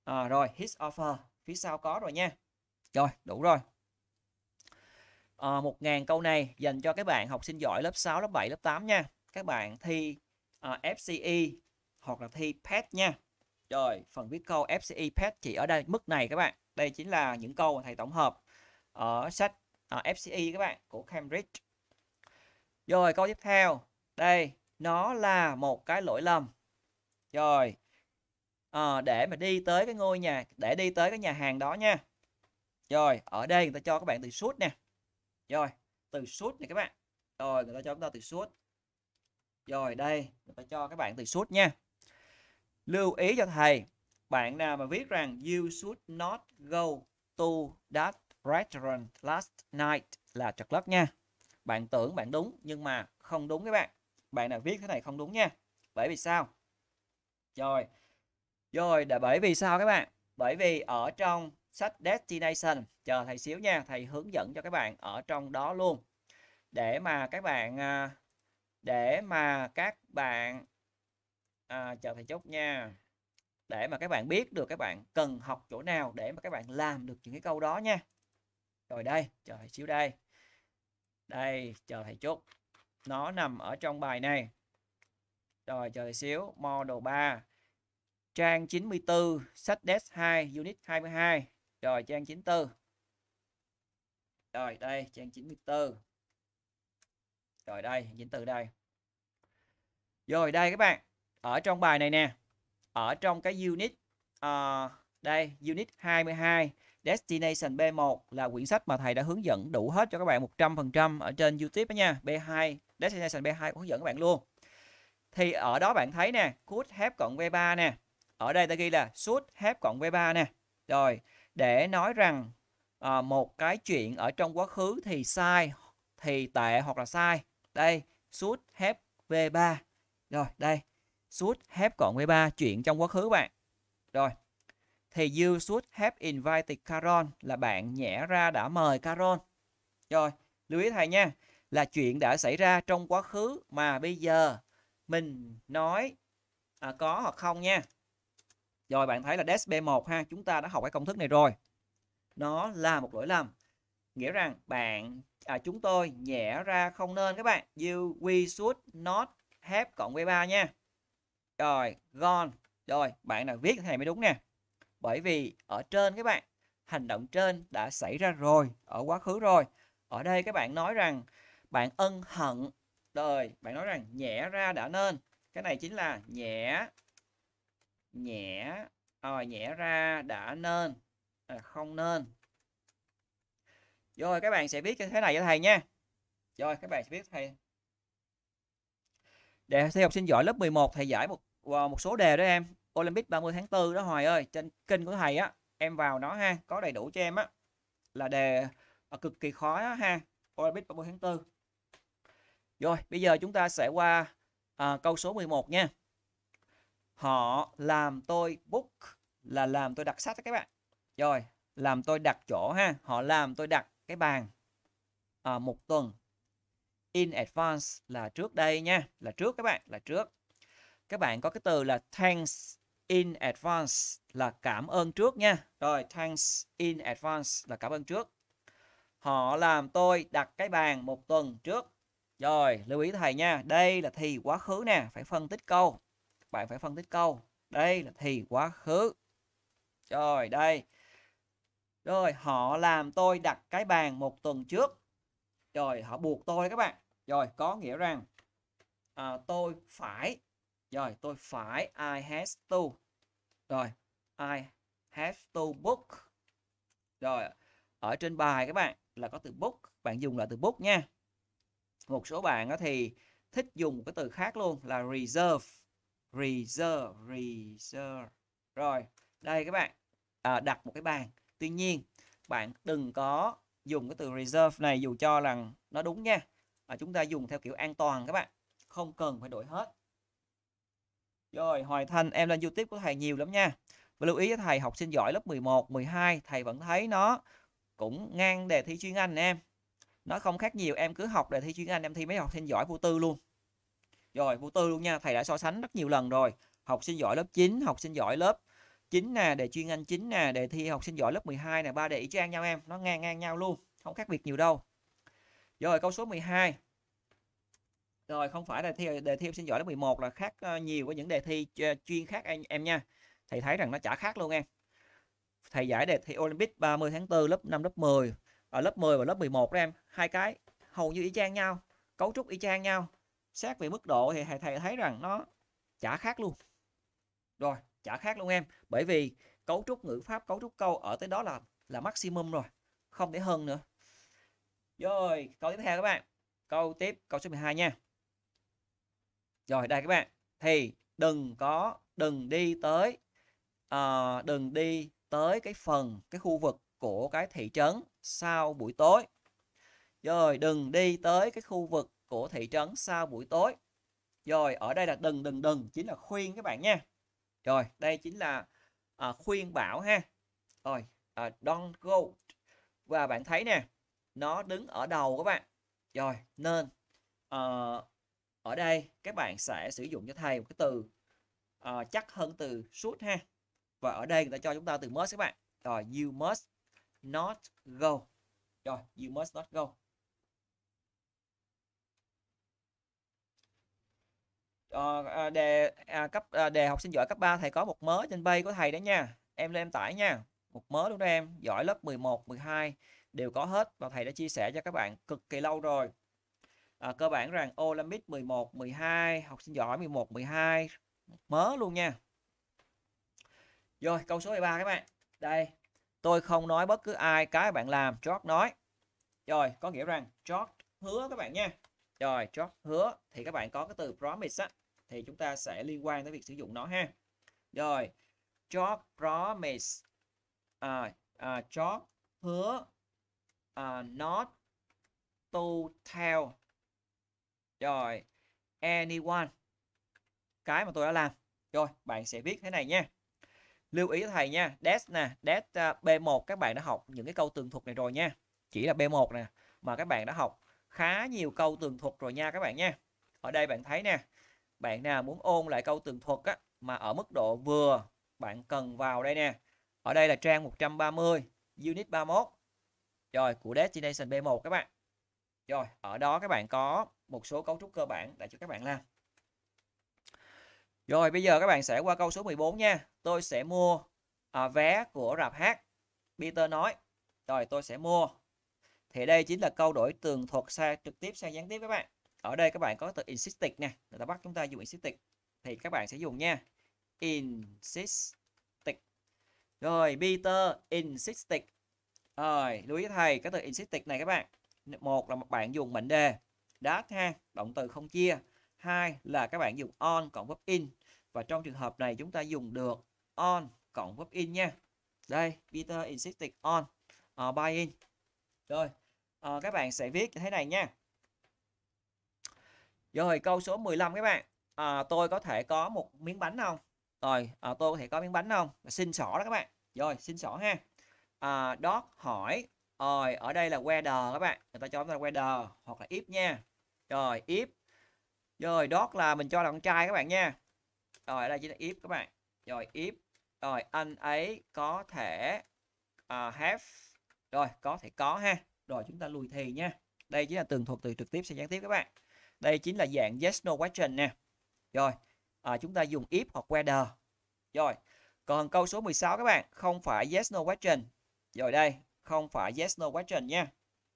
[SPEAKER 1] À, rồi, his offer phía sau có rồi nha. Rồi, đủ rồi uh, ờ, 1.000 câu này dành cho các bạn học sinh giỏi lớp 6, lớp 7, lớp 8 nha. Các bạn thi uh, ờ, FCE hoặc là thi PET nha. Rồi, phần viết câu FCE PET chỉ ở đây mức này các bạn. Đây chính là những câu mà thầy tổng hợp ở sách uh, ờ, FCE các bạn của Cambridge. Rồi, câu tiếp theo. Đây, nó là một cái lỗi lầm. Rồi, à, để mà đi tới cái ngôi nhà để đi tới cái nhà hàng đó nha rồi ở đây người ta cho các bạn từ suốt nè rồi từ suốt nha các bạn rồi người ta cho chúng ta từ suốt rồi đây người ta cho các bạn từ suốt nha lưu ý cho thầy bạn nào mà viết rằng you should not go to that restaurant last night là trật lất nha bạn tưởng bạn đúng nhưng mà không đúng các bạn bạn nào viết thế này không đúng nha bởi vì sao rồi rồi là bởi vì sao các bạn bởi vì ở trong sách destination chờ thầy xíu nha thầy hướng dẫn cho các bạn ở trong đó luôn để mà các bạn à, để mà các bạn à, chờ thầy chút nha để mà các bạn biết được các bạn cần học chỗ nào để mà các bạn làm được những cái câu đó nha rồi đây chờ thầy xíu đây đây chờ thầy chút nó nằm ở trong bài này rồi chờ thầy xíu model 3 trang 94 sách desk 2 unit 22 rồi trang 94 rồi đây trang 94 rồi đây 94 đây rồi đây các bạn ở trong bài này nè ở trong cái unit uh, đây unit 22 Destination B1 là quyển sách mà thầy đã hướng dẫn đủ hết cho các bạn 100% ở trên YouTube đó nha. B2 Destination B2 cũng hướng dẫn các bạn luôn. Thì ở đó bạn thấy nè, could have cộng V3 nè. Ở đây ta ghi là should have cộng V3 nè. Rồi, để nói rằng à, một cái chuyện ở trong quá khứ thì sai, thì tệ hoặc là sai. Đây, suốt hép V3. Rồi, đây, suốt hép cộng V3, chuyện trong quá khứ bạn. Rồi, thì you should have invited caron là bạn nhẽ ra đã mời caron. Rồi, lưu ý thầy nha, là chuyện đã xảy ra trong quá khứ mà bây giờ mình nói à, có hoặc không nha. Rồi bạn thấy là DSP1 ha, chúng ta đã học cái công thức này rồi. Nó là một lỗi lầm. Nghĩa rằng bạn à, chúng tôi nhẹ ra không nên các bạn. You we should not have cộng V3 nha. Rồi, gone. Rồi, bạn nào viết thế này mới đúng nè. Bởi vì ở trên các bạn, hành động trên đã xảy ra rồi, ở quá khứ rồi. Ở đây các bạn nói rằng bạn ân hận đời, bạn nói rằng nhẹ ra đã nên. Cái này chính là nhẹ nhẹ rồi ờ, nhẹ ra đã nên à, không nên rồi các bạn sẽ viết như thế này cho thầy nha rồi các bạn sẽ viết thầy để thi học sinh giỏi lớp 11 thầy giải một ờ, một số đề đó em Olympic 30 tháng 4 đó Hoài ơi trên kênh của thầy á em vào nó ha có đầy đủ cho em á là đề ờ, cực kỳ khó đó, ha Olympic 30 tháng 4 rồi bây giờ chúng ta sẽ qua à, câu số 11 nha Họ làm tôi book là làm tôi đặt sách các bạn. Rồi, làm tôi đặt chỗ ha. Họ làm tôi đặt cái bàn à, một tuần. In advance là trước đây nha. Là trước các bạn, là trước. Các bạn có cái từ là thanks in advance là cảm ơn trước nha. Rồi, thanks in advance là cảm ơn trước. Họ làm tôi đặt cái bàn một tuần trước. Rồi, lưu ý thầy nha. Đây là thì quá khứ nè. Phải phân tích câu bạn phải phân tích câu đây là thì quá khứ rồi đây rồi họ làm tôi đặt cái bàn một tuần trước rồi họ buộc tôi các bạn rồi có nghĩa rằng à, tôi phải rồi tôi phải I have to rồi I have to book rồi ở trên bài các bạn là có từ book bạn dùng là từ book nha một số bạn thì thích dùng cái từ khác luôn là reserve reserve reserve rồi đây các bạn à, đặt một cái bàn tuy nhiên bạn đừng có dùng cái từ reserve này dù cho rằng nó đúng nha à, chúng ta dùng theo kiểu an toàn các bạn không cần phải đổi hết rồi Hoài Thanh em lên YouTube của thầy nhiều lắm nha và lưu ý với thầy học sinh giỏi lớp 11, 12 thầy vẫn thấy nó cũng ngang đề thi chuyên Anh em nó không khác nhiều em cứ học đề thi chuyên Anh em thi mấy học sinh giỏi vô tư luôn rồi vô tư luôn nha thầy đã so sánh rất nhiều lần rồi học sinh giỏi lớp 9 học sinh giỏi lớp 9 nè đề chuyên anh 9 nè đề thi học sinh giỏi lớp 12 nè ba đề y chang nhau em nó ngang ngang nhau luôn không khác biệt nhiều đâu rồi câu số 12 rồi không phải là thi đề thi học sinh giỏi lớp 11 là khác ờ, nhiều với những đề thi ờ, chuyên khác anh em nha thầy thấy rằng nó chả khác luôn em thầy giải đề thi Olympic 30 tháng 4 lớp 5 lớp 10 ở lớp 10 và lớp 11 đó em hai cái hầu như y chang nhau cấu trúc y chang nhau xét về mức độ thì thầy thấy rằng nó chả khác luôn rồi chả khác luôn em bởi vì cấu trúc ngữ pháp cấu trúc câu ở tới đó là là maximum rồi không thể hơn nữa rồi câu tiếp theo các bạn câu tiếp câu số 12 nha rồi đây các bạn thì đừng có đừng đi tới uh, đừng đi tới cái phần cái khu vực của cái thị trấn sau buổi tối rồi đừng đi tới cái khu vực của thị trấn sau buổi tối. Rồi, ở đây là đừng đừng đừng chính là khuyên các bạn nha. Rồi, đây chính là à, khuyên bảo ha. Rồi, à, don't go. Và bạn thấy nè, nó đứng ở đầu các bạn. Rồi, nên à, ở đây các bạn sẽ sử dụng cho thầy một cái từ à, chắc hơn từ should ha. Và ở đây người ta cho chúng ta từ must các bạn. Rồi, you must not go. Rồi, you must not go. Ờ, ờ, đề à, cấp à, đề học sinh giỏi cấp 3 thầy có một mớ trên bay của thầy đó nha em lên em tải nha một mớ đúng đó em giỏi lớp 11 12 đều có hết và thầy đã chia sẻ cho các bạn cực kỳ lâu rồi à, cơ bản rằng Olympic 11 12 học sinh giỏi 11 12 mớ luôn nha rồi câu số 13 các bạn đây tôi không nói bất cứ ai cái bạn làm chót nói rồi có nghĩa rằng chót hứa các bạn nha rồi chót hứa thì các bạn có cái từ promise á thì chúng ta sẽ liên quan tới việc sử dụng nó ha rồi George promise à, à, George hứa uh, not to tell rồi anyone cái mà tôi đã làm rồi bạn sẽ viết thế này nha lưu ý thầy nha desk nè desk à, B1 các bạn đã học những cái câu tường thuật này rồi nha chỉ là B1 nè mà các bạn đã học khá nhiều câu tường thuật rồi nha các bạn nha ở đây bạn thấy nè bạn nào muốn ôn lại câu tường thuật á, mà ở mức độ vừa bạn cần vào đây nè ở đây là trang 130 unit 31 rồi của destination B1 các bạn rồi ở đó các bạn có một số cấu trúc cơ bản để cho các bạn làm rồi bây giờ các bạn sẽ qua câu số 14 nha tôi sẽ mua à, vé của rạp hát Peter nói rồi tôi sẽ mua thì đây chính là câu đổi tường thuật sang trực tiếp sang gián tiếp các bạn ở đây các bạn có từ insisting nè người ta bắt chúng ta dùng insisting thì các bạn sẽ dùng nha insisting rồi Peter insisting rồi lưu ý thầy cái từ insisting này các bạn một là bạn dùng mệnh đề that ha động từ không chia hai là các bạn dùng on cộng verb in và trong trường hợp này chúng ta dùng được on cộng verb in nha đây Peter insisted on uh, buy in rồi uh, các bạn sẽ viết như thế này nha rồi câu số 15 các bạn. À, tôi có thể có một miếng bánh không? Rồi, à, tôi có thể có miếng bánh không? Xin sỏ đó các bạn. Rồi, xin sỏ ha. À, dot hỏi. Rồi, ở đây là weather các bạn. Người ta cho chúng ta weather hoặc là if nha. Rồi, if. Rồi, dot là mình cho là con trai các bạn nha. Rồi, ở đây chính là if các bạn. Rồi, if. Rồi, anh ấy có thể uh, have. Rồi, có thể có ha. Rồi, chúng ta lùi thì nha. Đây chính là tường thuật từ trực tiếp sang gián tiếp các bạn. Đây chính là dạng yes no question nè. Rồi, à, chúng ta dùng if hoặc whether. Rồi, còn câu số 16 các bạn, không phải yes no question. Rồi đây, không phải yes no question nha.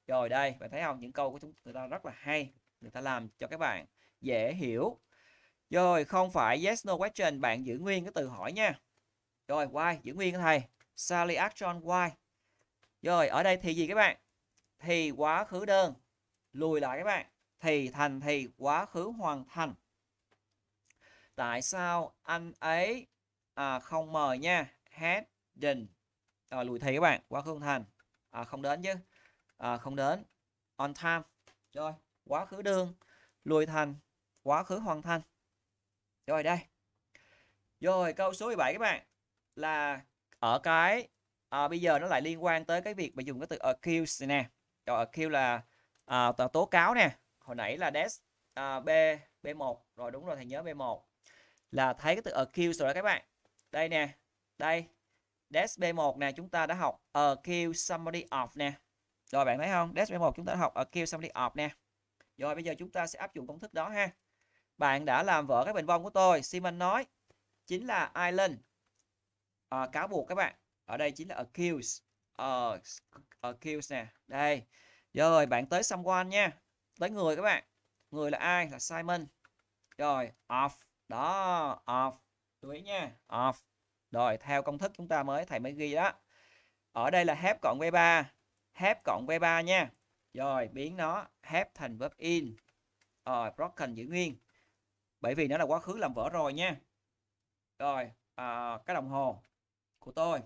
[SPEAKER 1] Rồi đây, bạn thấy không? Những câu của chúng ta rất là hay, người ta làm cho các bạn dễ hiểu. Rồi, không phải yes no question, bạn giữ nguyên cái từ hỏi nha. Rồi, why giữ nguyên thầy. Sally asked John why. Rồi, ở đây thì gì các bạn? Thì quá khứ đơn lùi lại các bạn thì thành thì quá khứ hoàn thành tại sao anh ấy à, không mời nha had didn't à, lùi thị các bạn quá khứ thành à, không đến chứ à, không đến on time rồi quá khứ đương lùi thành quá khứ hoàn thành rồi đây rồi câu số 17 các bạn là ở cái à, bây giờ nó lại liên quan tới cái việc mà dùng cái từ accuse nè rồi accuse là à, tố cáo nè hồi nãy là des à, b b1 rồi đúng rồi thầy nhớ b1 là thấy cái từ accuse rồi đó các bạn đây nè đây des b1 nè chúng ta đã học accuse somebody of nè rồi bạn thấy không des b1 chúng ta đã học accuse somebody of nè rồi bây giờ chúng ta sẽ áp dụng công thức đó ha bạn đã làm vỡ cái bình vong của tôi Simon nói chính là Ireland à, cáo buộc các bạn ở đây chính là accuse uh, accuse nè đây rồi bạn tới someone nha tới người các bạn người là ai là Simon rồi off đó off chú ý nha off rồi theo công thức chúng ta mới thầy mới ghi đó ở đây là hép cộng v3 hép cộng v3 nha rồi biến nó hép thành verb in rồi broken giữ nguyên bởi vì nó là quá khứ làm vỡ rồi nha rồi à, cái đồng hồ của tôi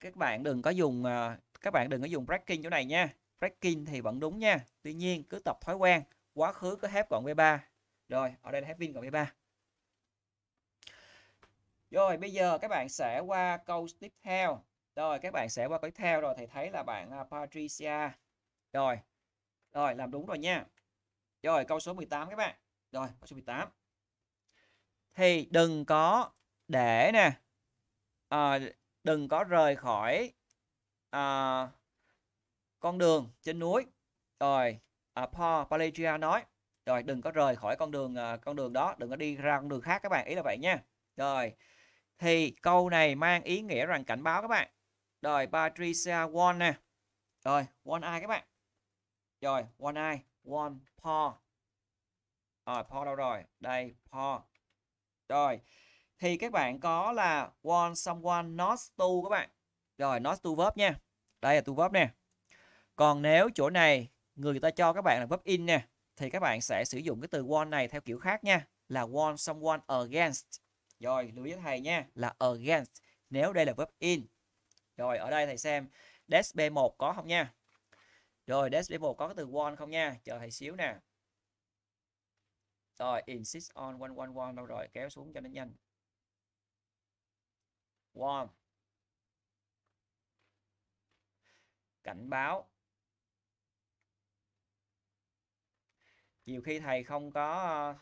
[SPEAKER 1] các bạn đừng có dùng à, các bạn đừng có dùng breaking chỗ này nha breaking thì vẫn đúng nha tuy nhiên cứ tập thói quen quá khứ có hép cộng v3 rồi ở đây là hép win cộng v3 rồi bây giờ các bạn sẽ qua câu tiếp theo rồi các bạn sẽ qua câu tiếp theo rồi thì thấy là bạn à, Patricia rồi rồi làm đúng rồi nha rồi câu số 18 các bạn rồi câu số 18 thì đừng có để nè à, đừng có rời khỏi à, con đường trên núi rồi à, Paul Palegia nói rồi đừng có rời khỏi con đường à, con đường đó đừng có đi ra con đường khác các bạn ý là vậy nha rồi thì câu này mang ý nghĩa rằng cảnh báo các bạn rồi Patricia Won nè rồi Won ai các bạn rồi Won ai Won Paul rồi Paul đâu rồi đây Paul rồi thì các bạn có là want someone not to các bạn rồi not to verb nha đây là to verb nè còn nếu chỗ này người ta cho các bạn là pop in nè thì các bạn sẽ sử dụng cái từ warn này theo kiểu khác nha là warn someone against. Rồi lưu ý thầy nha là against nếu đây là verb in. Rồi ở đây thầy xem dash B1 có không nha. Rồi dash B1 có cái từ warn không nha. Chờ thầy xíu nè. Rồi insist on one one one đâu rồi kéo xuống cho nó nhanh. Warn cảnh báo nhiều khi thầy không có ờ,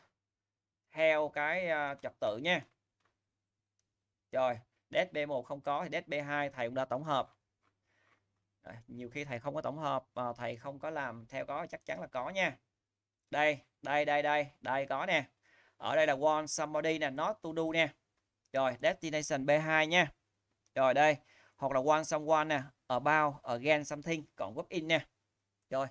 [SPEAKER 1] theo cái ờ, trật tự nha rồi DSP1 không có thì DSP2 thầy cũng đã tổng hợp nhiều khi thầy không có tổng hợp mà ờ, thầy không có làm theo có chắc chắn là có nha đây đây đây đây đây có nè ở đây là one somebody nè nó to do nè rồi destination B2 nha rồi đây hoặc là want someone nè about again something còn group in nè rồi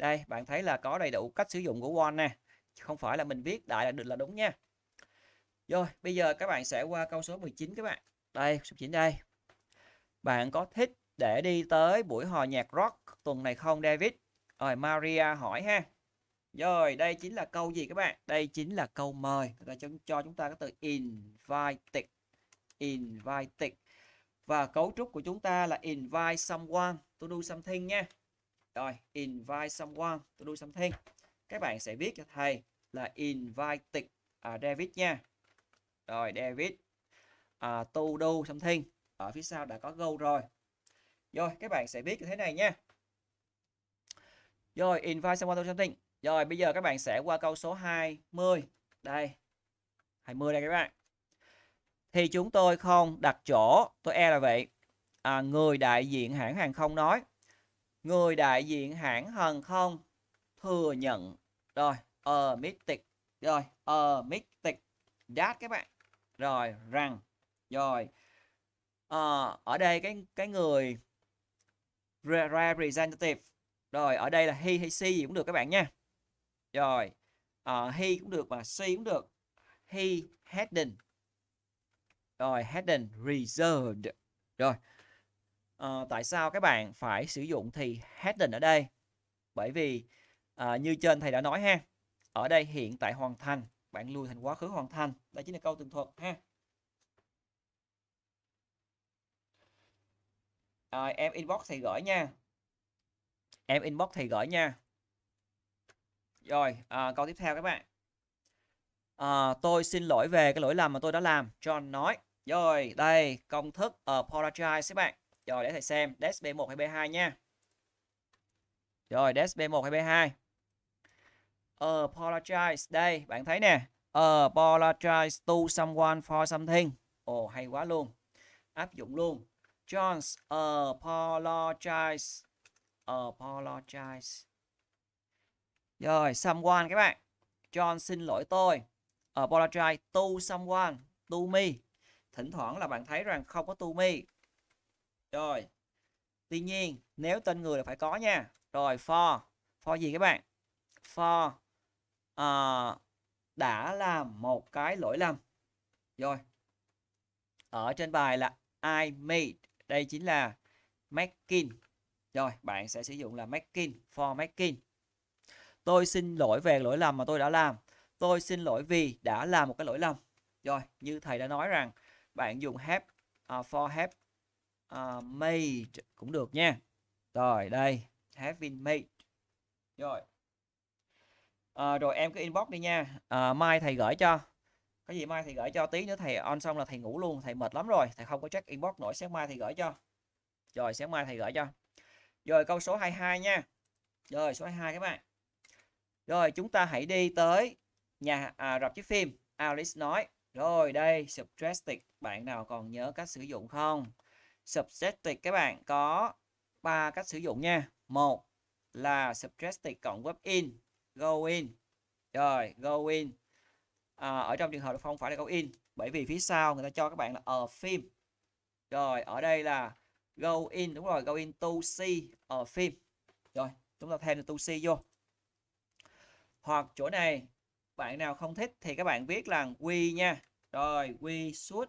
[SPEAKER 1] đây bạn thấy là có đầy đủ cách sử dụng của won nè không phải là mình viết đại là được là đúng nha rồi bây giờ các bạn sẽ qua câu số 19 các bạn đây số 9 đây bạn có thích để đi tới buổi hòa nhạc rock tuần này không David rồi Maria hỏi ha rồi đây chính là câu gì các bạn đây chính là câu mời người cho, cho chúng ta cái từ invited invited và cấu trúc của chúng ta là invite someone to do something nha rồi invite someone to do something các bạn sẽ viết cho thầy là invite uh, à, David nha rồi David uh, to do something ở phía sau đã có go rồi rồi các bạn sẽ viết như thế này nha rồi invite someone to do something rồi bây giờ các bạn sẽ qua câu số 20 đây 20 đây các bạn thì chúng tôi không đặt chỗ tôi e là vậy à, người đại diện hãng hàng không nói người đại diện hãng hàng không thừa nhận rồi ờ mythic rồi ờ mythic dad các bạn rồi rằng rồi à, ở đây cái cái người representative rồi ở đây là he hay she gì cũng được các bạn nha rồi uh, he cũng được mà she cũng được he hadn't rồi hadn't reserved rồi uh, tại sao các bạn phải sử dụng thì heading ở đây bởi vì uh, như trên thầy đã nói ha ở đây hiện tại hoàn thành bạn lùi thành quá khứ hoàn thành đây chính là câu tường thuật ha à, em inbox thầy gửi nha em inbox thầy gửi nha rồi à, câu tiếp theo các bạn à, tôi xin lỗi về cái lỗi lầm mà tôi đã làm John nói rồi đây công thức apologize các bạn rồi để thầy xem Des B1 hay B2 nha. Rồi Des B1 hay B2. Apologize đây, bạn thấy nè. Apologize to someone for something. Ồ oh, hay quá luôn. Áp dụng luôn. John's apologize. Apologize. Rồi, someone các bạn. John xin lỗi tôi. Apologize to someone, to me. Thỉnh thoảng là bạn thấy rằng không có to me rồi. Tuy nhiên, nếu tên người là phải có nha. Rồi for, for gì các bạn? For uh, đã làm một cái lỗi lầm. Rồi. Ở trên bài là I made, đây chính là making. Rồi, bạn sẽ sử dụng là making for making. Tôi xin lỗi về lỗi lầm mà tôi đã làm. Tôi xin lỗi vì đã làm một cái lỗi lầm. Rồi, như thầy đã nói rằng bạn dùng have uh, for have uh, ờ, made cũng được nha rồi đây have been made rồi à, rồi em cứ inbox đi nha à, mai thầy gửi cho có gì mai thầy gửi cho tí nữa thầy on xong là thầy ngủ luôn thầy mệt lắm rồi thầy không có check inbox nổi sáng mai thầy gửi cho rồi sáng mai thầy gửi cho rồi câu số 22 nha rồi số 22 các bạn rồi chúng ta hãy đi tới nhà à, rạp chiếu phim Alice nói rồi đây subtracted bạn nào còn nhớ cách sử dụng không Subjective các bạn có ba cách sử dụng nha. Một là Subjective cộng web in, go in. Rồi, go in. À, ở trong trường hợp không phải là go in bởi vì phía sau người ta cho các bạn là ở film. Rồi, ở đây là go in đúng rồi, go in to see ở film. Rồi, chúng ta thêm to see vô. Hoặc chỗ này bạn nào không thích thì các bạn viết là we nha. Rồi, we should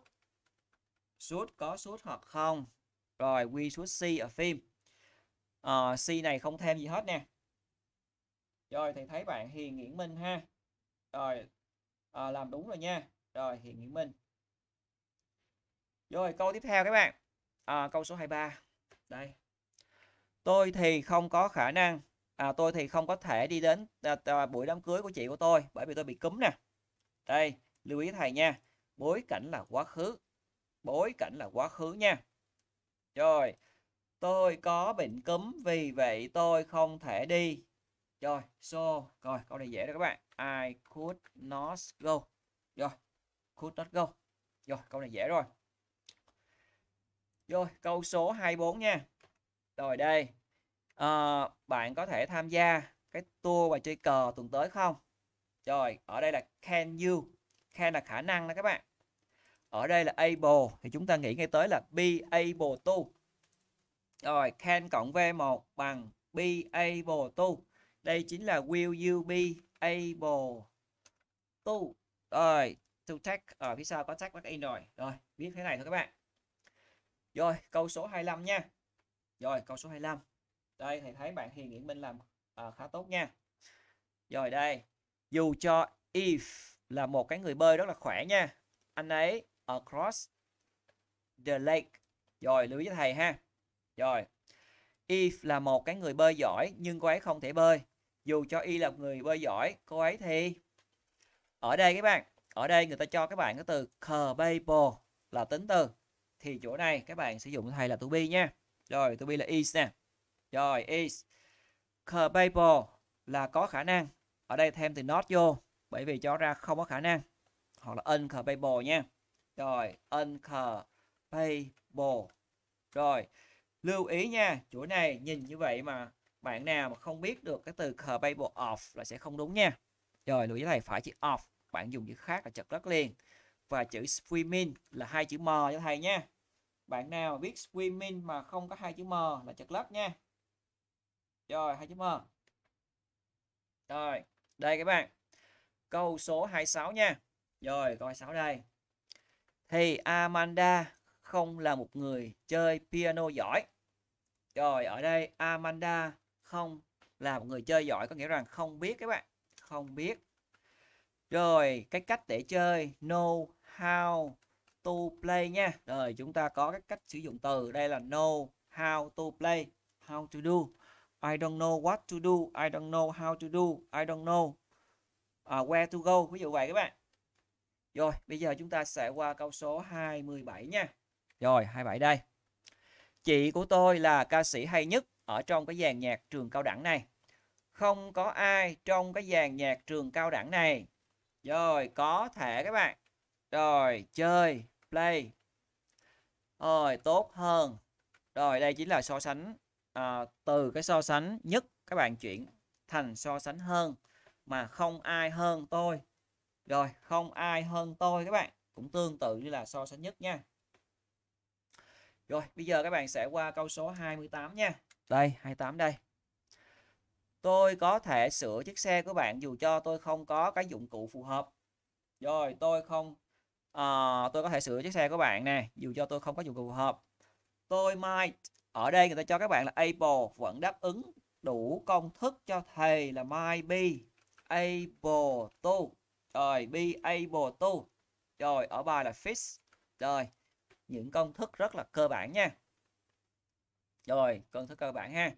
[SPEAKER 1] sút có sút hoặc không rồi quy sút C ở phim à, C này không thêm gì hết nè rồi thì thấy bạn Hiền Nguyễn Minh ha rồi à, làm đúng rồi nha rồi Hiền Nguyễn Minh rồi câu tiếp theo các bạn à, câu số 23 đây tôi thì không có khả năng à, tôi thì không có thể đi đến à, à, buổi đám cưới của chị của tôi bởi vì tôi bị cúm nè đây lưu ý thầy nha bối cảnh là quá khứ bối cảnh là quá khứ nha rồi tôi có bệnh cúm vì vậy tôi không thể đi rồi so rồi câu này dễ đó các bạn I could not go rồi could not go rồi câu này dễ rồi rồi câu số 24 nha rồi đây à, bạn có thể tham gia cái tour và chơi cờ tuần tới không rồi ở đây là can you can là khả năng đó các bạn ở đây là able thì chúng ta nghĩ ngay tới là be able to rồi can cộng v1 bằng be able to đây chính là will you be able to rồi to tag ở ờ, phía sau có tag bắt in rồi rồi viết thế này thôi các bạn rồi câu số 25 nha rồi câu số 25 đây thì thấy bạn Hiền Nguyễn Minh làm à, khá tốt nha rồi đây dù cho if là một cái người bơi rất là khỏe nha anh ấy across the lake. Rồi, lưu ý với thầy ha. Rồi. If là một cái người bơi giỏi nhưng cô ấy không thể bơi. Dù cho Y là một người bơi giỏi, cô ấy thì ở đây các bạn, ở đây người ta cho các bạn cái từ capable là tính từ. Thì chỗ này các bạn sử dụng thầy là to be nha. Rồi, to be là is nè. Rồi, is capable là có khả năng. Ở đây thêm từ not vô bởi vì cho ra không có khả năng hoặc là uncapable nha rồi incur payable rồi lưu ý nha chỗ này nhìn như vậy mà bạn nào mà không biết được cái từ cờ payable off là sẽ không đúng nha rồi lưu ý này phải chữ off bạn dùng chữ khác là chật đất liền và chữ swimming là hai chữ m cho thầy nha bạn nào biết swimming mà không có hai chữ m là chật lấp nha rồi hai chữ m rồi đây các bạn câu số 26 nha rồi câu 26 đây thì Amanda không là một người chơi piano giỏi. Rồi ở đây Amanda không là một người chơi giỏi có nghĩa rằng không biết các bạn, không biết. Rồi cái cách để chơi know how to play nha. Rồi chúng ta có các cách sử dụng từ. Đây là know how to play, how to do. I don't know what to do, I don't know how to do, I don't know uh, where to go. Ví dụ vậy các bạn. Rồi, bây giờ chúng ta sẽ qua câu số 27 nha. Rồi, 27 đây. Chị của tôi là ca sĩ hay nhất ở trong cái dàn nhạc trường cao đẳng này. Không có ai trong cái dàn nhạc trường cao đẳng này. Rồi, có thể các bạn. Rồi, chơi, play. Rồi, tốt hơn. Rồi, đây chính là so sánh. À, từ cái so sánh nhất các bạn chuyển thành so sánh hơn mà không ai hơn tôi rồi không ai hơn tôi các bạn cũng tương tự như là so sánh nhất nha rồi bây giờ các bạn sẽ qua câu số 28 nha đây 28 đây tôi có thể sửa chiếc xe của bạn dù cho tôi không có cái dụng cụ phù hợp rồi tôi không à, tôi có thể sửa chiếc xe của bạn nè dù cho tôi không có dụng cụ phù hợp tôi might ở đây người ta cho các bạn là able vẫn đáp ứng đủ công thức cho thầy là might be able to rồi, be able to. Rồi, ở bài là fix. Rồi, những công thức rất là cơ bản nha. Rồi, công thức cơ bản ha.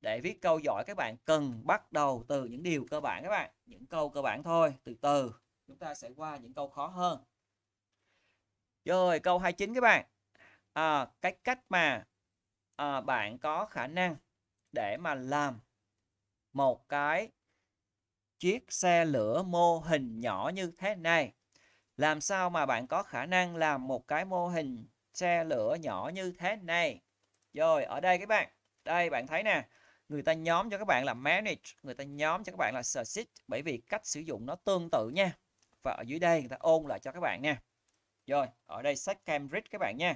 [SPEAKER 1] Để viết câu giỏi các bạn cần bắt đầu từ những điều cơ bản các bạn. Những câu cơ bản thôi, từ từ. Chúng ta sẽ qua những câu khó hơn. Rồi, câu 29 các bạn. À, cái cách mà à, bạn có khả năng để mà làm một cái chiếc xe lửa mô hình nhỏ như thế này. Làm sao mà bạn có khả năng làm một cái mô hình xe lửa nhỏ như thế này? Rồi, ở đây các bạn, đây bạn thấy nè, người ta nhóm cho các bạn là manage, người ta nhóm cho các bạn là search bởi vì cách sử dụng nó tương tự nha. Và ở dưới đây người ta ôn lại cho các bạn nha. Rồi, ở đây sách Cambridge các bạn nha.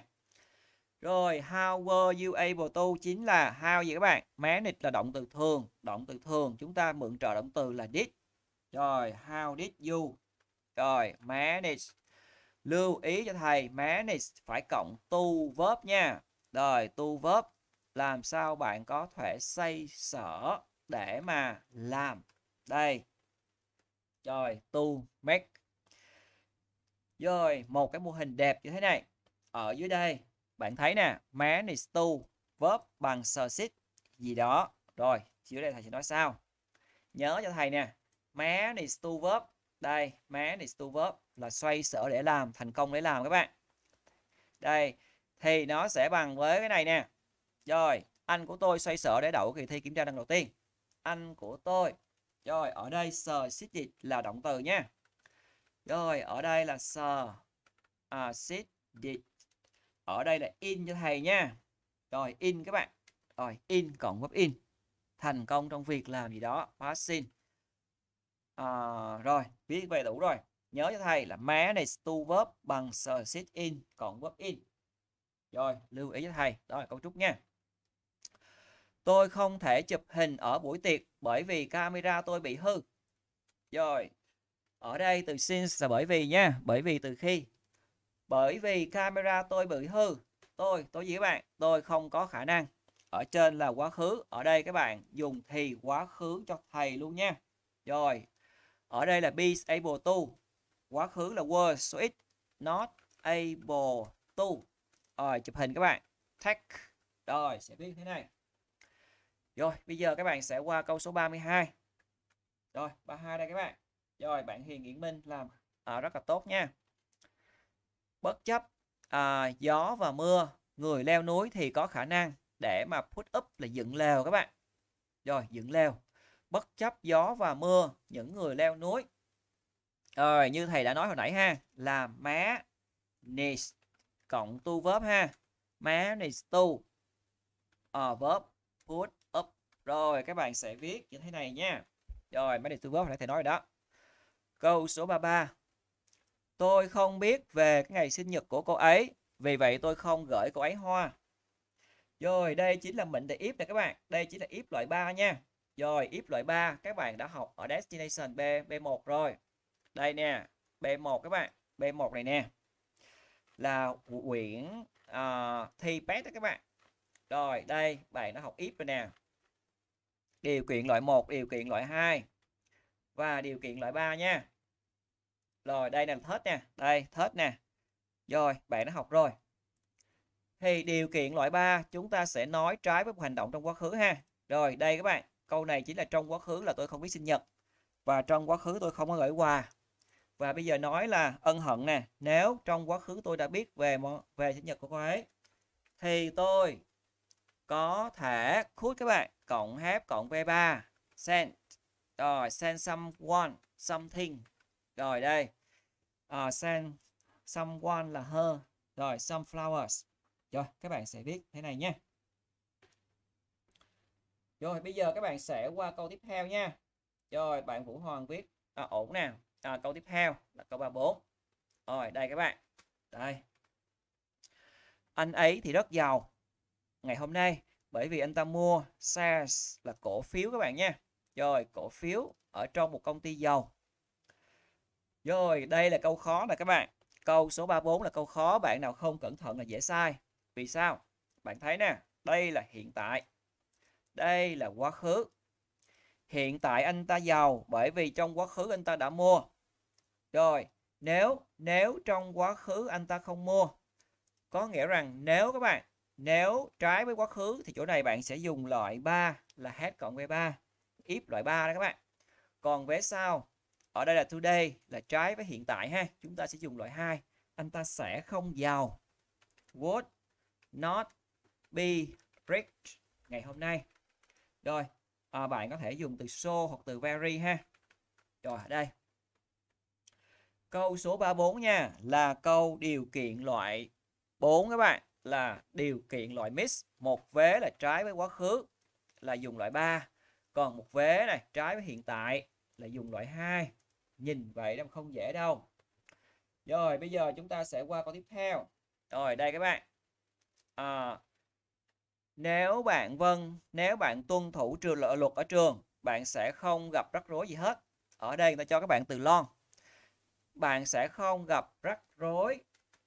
[SPEAKER 1] Rồi, how were you able to chính là how gì các bạn? Manage là động từ thường, động từ thường chúng ta mượn trợ động từ là did. Rồi, how did you? Rồi, manage. Lưu ý cho thầy manage phải cộng tu verb nha. Rồi, tu verb làm sao bạn có thể xây sở để mà làm. Đây. Rồi, tu make. Rồi, một cái mô hình đẹp như thế này. Ở dưới đây bạn thấy nè man is to verb bằng suffix gì đó rồi dưới đây thầy sẽ nói sao nhớ cho thầy nè man is to verb đây man is to verb là xoay sở để làm thành công để làm các bạn đây thì nó sẽ bằng với cái này nè rồi anh của tôi xoay sở để đậu kỳ thi kiểm tra lần đầu tiên anh của tôi rồi ở đây sờ xít dịch là động từ nha rồi ở đây là sờ à, xít dịch ở đây là in cho thầy nha rồi in các bạn rồi in cộng góp in thành công trong việc làm gì đó passing à, rồi biết về đủ rồi nhớ cho thầy là má này tu verb bằng sit in cộng verb in rồi lưu ý cho thầy đó là cấu trúc nha tôi không thể chụp hình ở buổi tiệc bởi vì camera tôi bị hư rồi ở đây từ since là bởi vì nha bởi vì từ khi bởi vì camera tôi bị hư tôi tôi gì các bạn tôi không có khả năng ở trên là quá khứ ở đây các bạn dùng thì quá khứ cho thầy luôn nha rồi ở đây là be able to quá khứ là was so it not able to rồi chụp hình các bạn tech rồi sẽ viết thế này rồi bây giờ các bạn sẽ qua câu số 32 rồi 32 đây các bạn rồi bạn Hiền Nguyễn Minh làm à, rất là tốt nha bất chấp à, gió và mưa người leo núi thì có khả năng để mà put up là dựng lều các bạn rồi dựng lều bất chấp gió và mưa những người leo núi rồi như thầy đã nói hồi nãy ha là má needs cộng tu verb ha má needs tu à, verb put up rồi các bạn sẽ viết như thế này nha rồi má needs tu verb hồi nãy thầy nói rồi đó câu số 33 Tôi không biết về cái ngày sinh nhật của cô ấy, vì vậy tôi không gửi cô ấy hoa. Rồi, đây chính là mệnh đề if này các bạn. Đây chính là if loại 3 nha. Rồi, if loại 3 các bạn đã học ở Destination B, B1 rồi. Đây nè, B1 các bạn. B1 này nè. Là quyển uh, thi PET đó các bạn. Rồi, đây, bạn đã học if rồi nè. Điều kiện loại 1, điều kiện loại 2 và điều kiện loại 3 nha. Rồi đây là thết nè, đây thết nè. Rồi, bạn đã học rồi. Thì điều kiện loại 3 chúng ta sẽ nói trái với một hành động trong quá khứ ha. Rồi đây các bạn, câu này chính là trong quá khứ là tôi không biết sinh nhật. Và trong quá khứ tôi không có gửi quà. Và bây giờ nói là ân hận nè, nếu trong quá khứ tôi đã biết về về sinh nhật của cô ấy thì tôi có thể could các bạn cộng hép cộng V3 send rồi send someone something rồi đây uh, ờ, send someone là her rồi some flowers rồi các bạn sẽ viết thế này nhé rồi bây giờ các bạn sẽ qua câu tiếp theo nha rồi bạn Vũ Hoàng viết à, ổn nào à, câu tiếp theo là câu 34 rồi đây các bạn đây anh ấy thì rất giàu ngày hôm nay bởi vì anh ta mua shares là cổ phiếu các bạn nha rồi cổ phiếu ở trong một công ty giàu rồi, đây là câu khó nè các bạn. Câu số 34 là câu khó, bạn nào không cẩn thận là dễ sai. Vì sao? Bạn thấy nè, đây là hiện tại. Đây là quá khứ. Hiện tại anh ta giàu bởi vì trong quá khứ anh ta đã mua. Rồi, nếu nếu trong quá khứ anh ta không mua, có nghĩa rằng nếu các bạn, nếu trái với quá khứ thì chỗ này bạn sẽ dùng loại 3 là hết cộng V 3, ít loại 3 đó các bạn. Còn vế sau ở đây là today là trái với hiện tại ha chúng ta sẽ dùng loại 2 anh ta sẽ không giàu would not be rich ngày hôm nay rồi à, bạn có thể dùng từ so hoặc từ very ha rồi đây câu số 34 nha là câu điều kiện loại 4 các bạn là điều kiện loại miss một vế là trái với quá khứ là dùng loại 3 còn một vế này trái với hiện tại là dùng loại 2 nhìn vậy nó không dễ đâu rồi bây giờ chúng ta sẽ qua con tiếp theo rồi đây các bạn à, nếu bạn vâng nếu bạn tuân thủ trường lợi luật ở trường bạn sẽ không gặp rắc rối gì hết ở đây người ta cho các bạn từ lon bạn sẽ không gặp rắc rối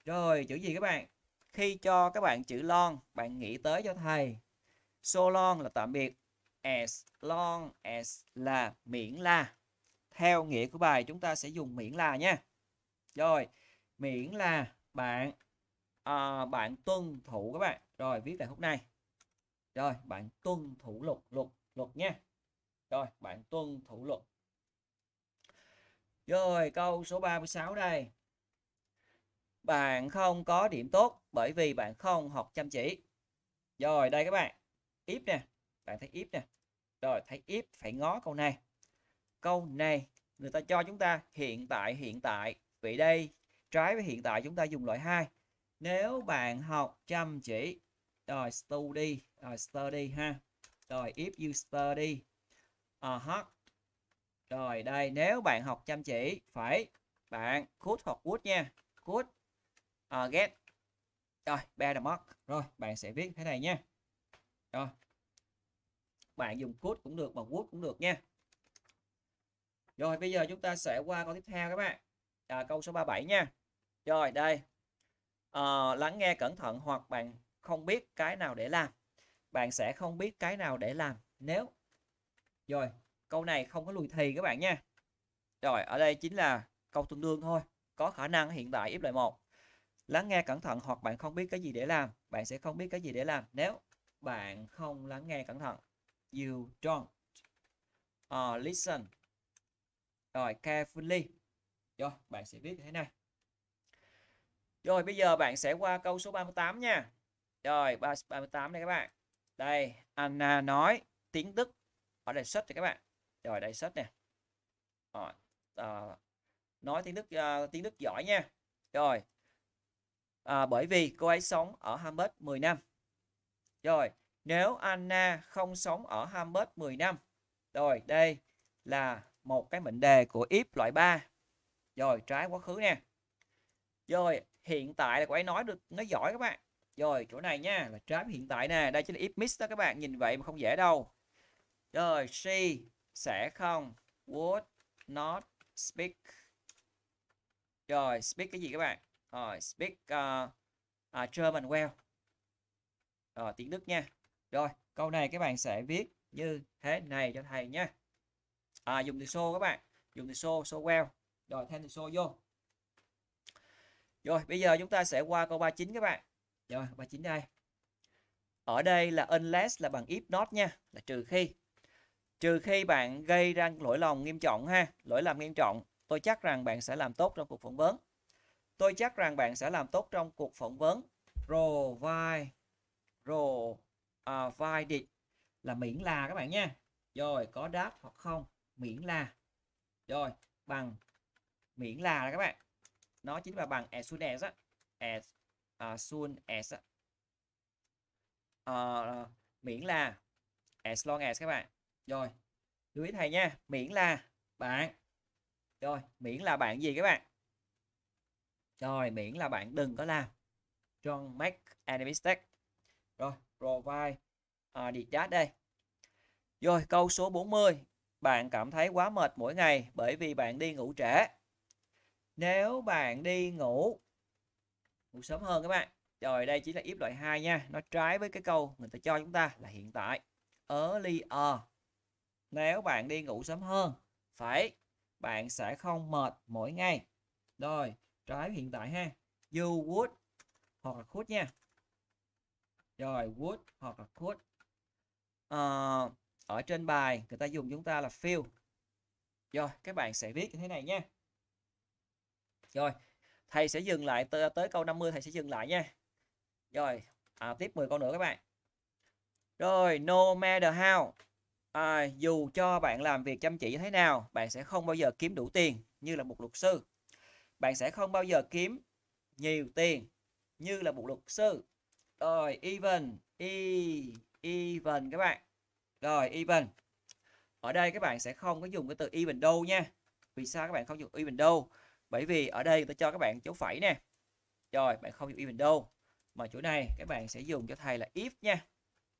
[SPEAKER 1] rồi chữ gì các bạn khi cho các bạn chữ lon bạn nghĩ tới cho thầy so long là tạm biệt as long as là miễn là theo nghĩa của bài chúng ta sẽ dùng miễn là nha rồi miễn là bạn à, bạn tuân thủ các bạn rồi viết lại khúc này rồi bạn tuân thủ luật luật luật nha rồi bạn tuân thủ luật rồi câu số 36 đây bạn không có điểm tốt bởi vì bạn không học chăm chỉ rồi đây các bạn if nè bạn thấy if nè rồi thấy if phải ngó câu này câu này người ta cho chúng ta hiện tại hiện tại vậy đây trái với hiện tại chúng ta dùng loại 2 nếu bạn học chăm chỉ rồi study rồi study ha rồi if you study uh -huh. rồi đây nếu bạn học chăm chỉ phải bạn could hoặc would nha could uh, get rồi better mark rồi bạn sẽ viết thế này nha rồi bạn dùng could cũng được bằng would cũng được nha rồi bây giờ chúng ta sẽ qua câu tiếp theo các bạn. À, câu số 37 nha. Rồi đây. À, lắng nghe cẩn thận hoặc bạn không biết cái nào để làm. Bạn sẽ không biết cái nào để làm nếu. Rồi câu này không có lùi thì các bạn nha. Rồi ở đây chính là câu tương đương thôi. Có khả năng hiện tại ít lại một. Lắng nghe cẩn thận hoặc bạn không biết cái gì để làm. Bạn sẽ không biết cái gì để làm nếu bạn không lắng nghe cẩn thận. You don't uh, listen rồi carefully rồi bạn sẽ viết như thế này rồi bây giờ bạn sẽ qua câu số 38 nha rồi 38 đây các bạn đây Anna nói tiếng Đức ở đây xuất cho các bạn rồi đây xuất nè rồi, à, nói tiếng Đức uh, tiếng Đức giỏi nha rồi à, bởi vì cô ấy sống ở Hamburg 10 năm rồi nếu Anna không sống ở Hamburg 10 năm rồi đây là một cái mệnh đề của if loại 3 rồi trái quá khứ nha, rồi hiện tại là cô ấy nói được nó giỏi các bạn rồi chỗ này nha là trái hiện tại nè đây chính là if miss đó các bạn nhìn vậy mà không dễ đâu rồi she sẽ không would not speak rồi speak cái gì các bạn rồi speak uh, uh, German well rồi tiếng Đức nha rồi câu này các bạn sẽ viết như thế này cho thầy nha à, dùng từ show các bạn dùng từ show show well rồi thêm từ show vô rồi bây giờ chúng ta sẽ qua câu 39 các bạn rồi 39 đây ở đây là unless là bằng if not nha là trừ khi trừ khi bạn gây ra lỗi lầm nghiêm trọng ha lỗi làm nghiêm trọng tôi chắc rằng bạn sẽ làm tốt trong cuộc phỏng vấn tôi chắc rằng bạn sẽ làm tốt trong cuộc phỏng vấn provide à, provided là miễn là các bạn nha rồi có đáp hoặc không miễn là rồi bằng miễn là, là các bạn nó chính là bằng as soon as as uh, soon as uh, miễn là as long as các bạn rồi lưu ý thầy nha miễn là bạn rồi miễn là bạn gì các bạn rồi miễn là bạn đừng có làm don't make any mistake rồi provide uh, à, detach đây rồi câu số 40 bạn cảm thấy quá mệt mỗi ngày bởi vì bạn đi ngủ trễ. Nếu bạn đi ngủ ngủ sớm hơn các bạn. Rồi đây chỉ là if loại 2 nha, nó trái với cái câu người ta cho chúng ta là hiện tại. Earlier. Nếu bạn đi ngủ sớm hơn, phải bạn sẽ không mệt mỗi ngày. Rồi, trái hiện tại ha. You would hoặc là could nha. Rồi, would hoặc là could. Uh, ở trên bài người ta dùng chúng ta là fill rồi các bạn sẽ viết như thế này nha rồi thầy sẽ dừng lại tới, tới câu 50 thầy sẽ dừng lại nha rồi à, tiếp 10 câu nữa các bạn rồi no matter how à, dù cho bạn làm việc chăm chỉ như thế nào bạn sẽ không bao giờ kiếm đủ tiền như là một luật sư bạn sẽ không bao giờ kiếm nhiều tiền như là một luật sư rồi even e, even các bạn rồi even. Ở đây các bạn sẽ không có dùng cái từ even đâu nha. Vì sao các bạn không dùng even đâu? Bởi vì ở đây tôi cho các bạn dấu phẩy nè. Rồi, bạn không dùng even đâu. Mà chỗ này các bạn sẽ dùng cho thầy là if nha.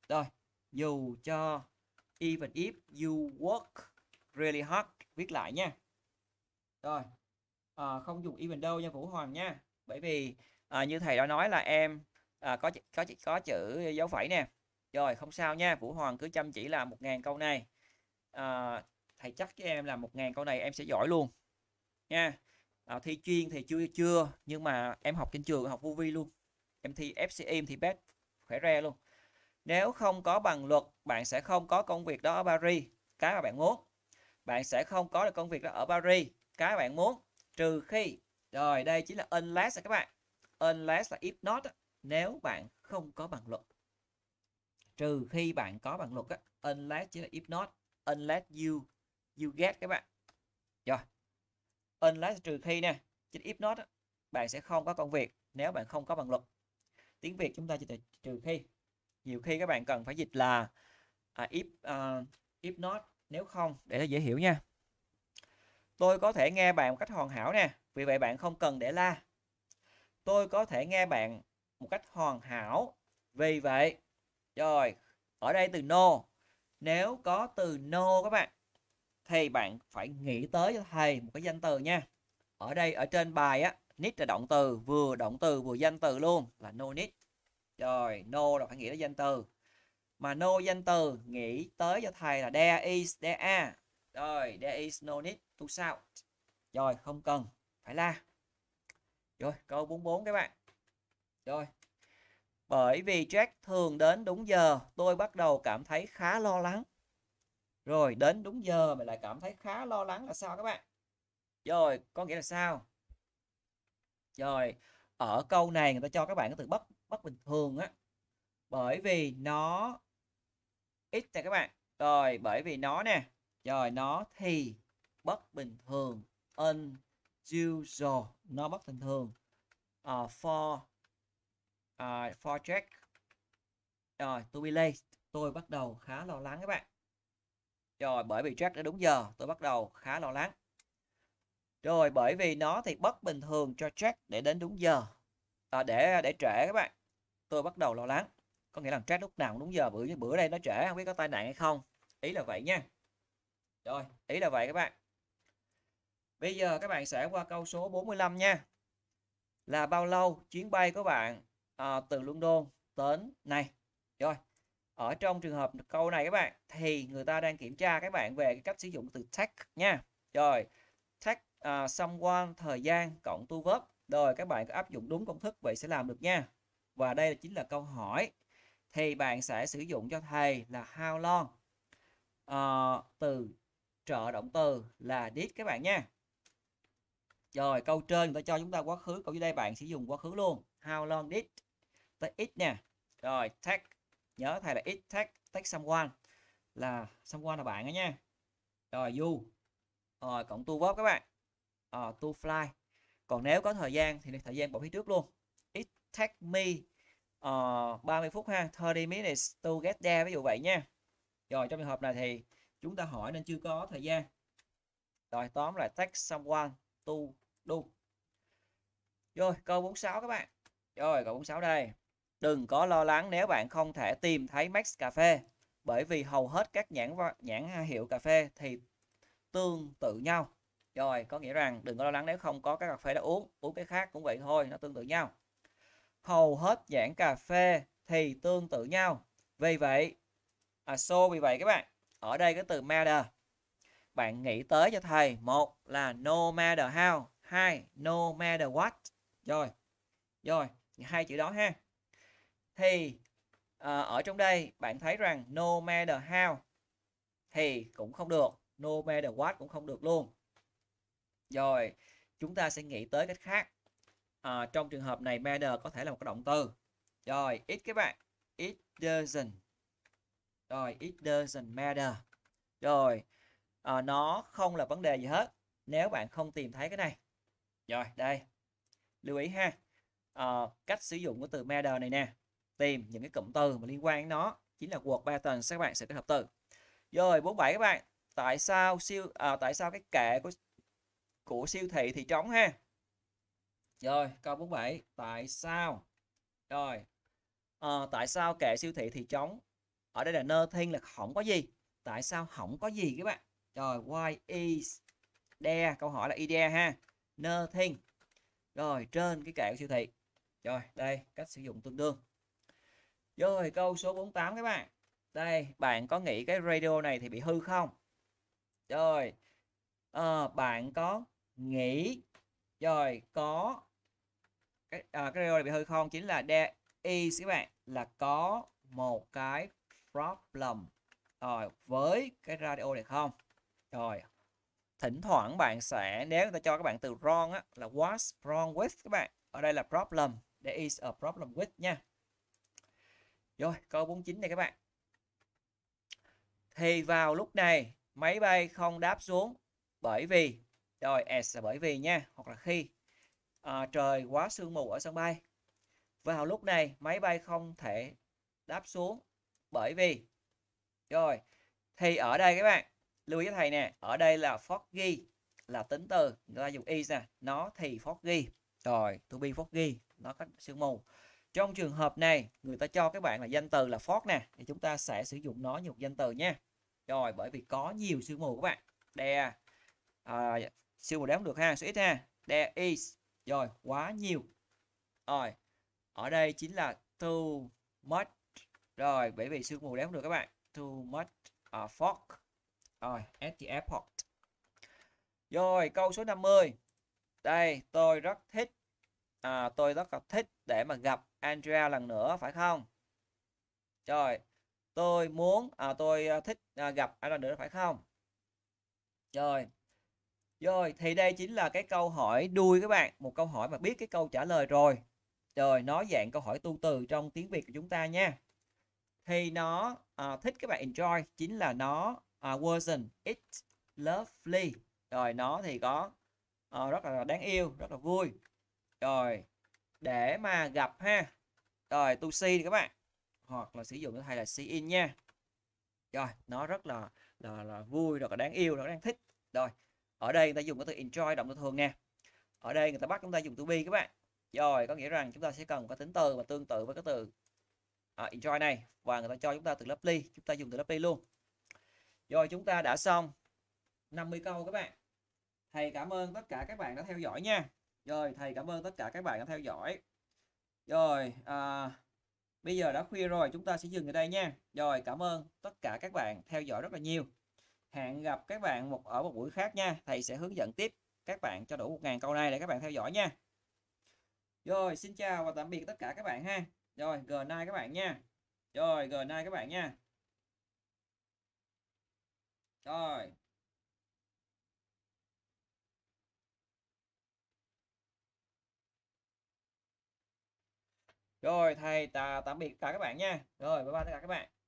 [SPEAKER 1] Rồi, dù cho even if you work really hard viết lại nha. Rồi. À, không dùng even đâu nha Vũ Hoàng nha. Bởi vì à, như thầy đã nói là em à, có có có chữ dấu phẩy nè rồi không sao nha Vũ Hoàng cứ chăm chỉ làm 1.000 câu này à, thầy chắc với em là 1.000 câu này em sẽ giỏi luôn nha à, thi chuyên thì chưa chưa nhưng mà em học trên trường học vô vi luôn em thi FCM thì best khỏe re luôn nếu không có bằng luật bạn sẽ không có công việc đó ở Paris cái mà bạn muốn bạn sẽ không có được công việc đó ở Paris cái bạn muốn trừ khi rồi đây chính là unless các bạn unless là if not nếu bạn không có bằng luật trừ khi bạn có bằng luật á unless chứ if not unless you you get các bạn rồi unless trừ khi nè chứ if not bạn sẽ không có công việc nếu bạn không có bằng luật tiếng việt chúng ta chỉ trừ khi nhiều khi các bạn cần phải dịch là à, if uh, if not nếu không để nó dễ hiểu nha tôi có thể nghe bạn một cách hoàn hảo nè vì vậy bạn không cần để la tôi có thể nghe bạn một cách hoàn hảo vì vậy rồi, ở đây từ no. Nếu có từ no các bạn thì bạn phải nghĩ tới cho thầy một cái danh từ nha. Ở đây ở trên bài á, nit là động từ, vừa động từ vừa danh từ luôn là no nit. Rồi, no là phải nghĩ tới danh từ. Mà no danh từ nghĩ tới cho thầy là there is, there are. Rồi, there is no need to shout. Rồi, không cần, phải la Rồi, câu 44 các bạn. Rồi, bởi vì Jack thường đến đúng giờ, tôi bắt đầu cảm thấy khá lo lắng. Rồi, đến đúng giờ mình lại cảm thấy khá lo lắng là sao các bạn? Rồi, có nghĩa là sao? Rồi, ở câu này người ta cho các bạn cái từ bất bất bình thường á. Bởi vì nó ít nè các bạn. Rồi, bởi vì nó nè. Rồi, nó thì bất bình thường unusual nó bất bình thường uh, for uh, ờ, for check rồi to be late tôi bắt đầu khá lo lắng các bạn rồi bởi vì check đã đúng giờ tôi bắt đầu khá lo lắng rồi bởi vì nó thì bất bình thường cho check để đến đúng giờ à, để để trễ các bạn tôi bắt đầu lo lắng có nghĩa là check lúc nào cũng đúng giờ bữa bữa đây nó trễ không biết có tai nạn hay không ý là vậy nha rồi ý là vậy các bạn bây giờ các bạn sẽ qua câu số 45 nha là bao lâu chuyến bay của bạn à, từ London đến này rồi ở trong trường hợp câu này các bạn thì người ta đang kiểm tra các bạn về cái cách sử dụng từ take nha rồi take uh, à, someone thời gian cộng tu verb rồi các bạn có áp dụng đúng công thức vậy sẽ làm được nha và đây chính là câu hỏi thì bạn sẽ sử dụng cho thầy là how long uh, từ trợ động từ là did các bạn nha rồi câu trên người ta cho chúng ta quá khứ câu dưới đây bạn sử dụng quá khứ luôn how long did tới x nha rồi tag nhớ thầy là x tag tag someone là someone là bạn đó nha rồi you rồi cộng tu verb các bạn à, to fly còn nếu có thời gian thì thời gian bỏ phía trước luôn x tag me uh, ờ, 30 phút ha 30 minutes to get there ví dụ vậy nha rồi trong trường hợp này thì chúng ta hỏi nên chưa có thời gian rồi tóm lại tag someone to do rồi câu 46 các bạn rồi câu 46 đây Đừng có lo lắng nếu bạn không thể tìm thấy Max Cà Phê bởi vì hầu hết các nhãn nhãn hiệu cà phê thì tương tự nhau. Rồi, có nghĩa rằng đừng có lo lắng nếu không có cái cà phê đó uống, uống cái khác cũng vậy thôi, nó tương tự nhau. Hầu hết nhãn cà phê thì tương tự nhau. Vì vậy, à, so vì vậy các bạn, ở đây cái từ matter bạn nghĩ tới cho thầy một là no matter how hai no matter what rồi rồi hai chữ đó ha thì uh, ở trong đây bạn thấy rằng no matter how thì cũng không được no matter what cũng không được luôn rồi chúng ta sẽ nghĩ tới cách khác à, trong trường hợp này matter có thể là một cái động từ rồi ít các bạn it doesn't rồi it doesn't matter rồi à, nó không là vấn đề gì hết nếu bạn không tìm thấy cái này rồi đây lưu ý ha à, cách sử dụng của từ matter này nè tìm những cái cụm từ mà liên quan đến nó chính là word pattern các bạn sẽ kết hợp từ rồi 47 các bạn tại sao siêu à, tại sao cái kệ của của siêu thị thì trống ha rồi câu 47 tại sao rồi à, tại sao kệ siêu thị thì trống ở đây là nơ thiên là không có gì tại sao không có gì các bạn rồi why is there câu hỏi là is there ha thiên rồi trên cái kệ của siêu thị rồi đây cách sử dụng tương đương rồi câu số 48 các bạn. Đây, bạn có nghĩ cái radio này thì bị hư không? Rồi. À, bạn có nghĩ rồi có cái à, cái radio này bị hư không chính là there is các bạn là có một cái problem rồi với cái radio này không? Rồi. Thỉnh thoảng bạn sẽ nếu người ta cho các bạn từ wrong á là what's wrong with các bạn. Ở đây là problem. There is a problem with nha rồi câu 49 này các bạn. Thì vào lúc này máy bay không đáp xuống bởi vì rồi S là bởi vì nha hoặc là khi à, trời quá sương mù ở sân bay. Vào lúc này máy bay không thể đáp xuống bởi vì rồi thì ở đây các bạn lưu ý với thầy nè ở đây là foggy là tính từ người ta dùng is nè nó thì foggy rồi to be foggy nó có sương mù trong trường hợp này người ta cho các bạn là danh từ là phót nè thì chúng ta sẽ sử dụng nó như một danh từ nha rồi bởi vì có nhiều sương mù các bạn there à, sương mù đếm được ha số ít ha there is rồi quá nhiều rồi ở đây chính là too much rồi bởi vì sương mù đếm được các bạn too much uh, à, fog rồi at the airport rồi câu số 50 đây tôi rất thích à, tôi rất là thích để mà gặp Andrea lần nữa phải không rồi tôi muốn à, tôi à, thích à, gặp Andrea nữa phải không rồi rồi thì đây chính là cái câu hỏi đuôi các bạn một câu hỏi mà biết cái câu trả lời rồi rồi nó dạng câu hỏi tu từ trong tiếng Việt của chúng ta nha thì nó à, thích các bạn enjoy chính là nó à, wasn't it lovely rồi nó thì có à, rất là đáng yêu rất là vui rồi để mà gặp ha rồi tu si các bạn hoặc là sử dụng hay là si in nha rồi nó rất là là, là vui rồi đáng yêu rồi đang thích rồi ở đây người ta dùng cái từ enjoy động từ thường nha ở đây người ta bắt chúng ta dùng to be các bạn rồi có nghĩa rằng chúng ta sẽ cần có tính từ và tương tự với cái từ à, enjoy này và người ta cho chúng ta từ lovely chúng ta dùng từ lovely luôn rồi chúng ta đã xong 50 câu các bạn thầy cảm ơn tất cả các bạn đã theo dõi nha rồi thầy cảm ơn tất cả các bạn đã theo dõi rồi à, bây giờ đã khuya rồi chúng ta sẽ dừng ở đây nha rồi cảm ơn tất cả các bạn theo dõi rất là nhiều hẹn gặp các bạn một ở một buổi khác nha thầy sẽ hướng dẫn tiếp các bạn cho đủ 1.000 câu này để các bạn theo dõi nha rồi xin chào và tạm biệt tất cả các bạn ha rồi g nay các bạn nha rồi g nay các bạn nha rồi rồi thầy ta tạm biệt cả các bạn nha rồi bye bye tất cả các bạn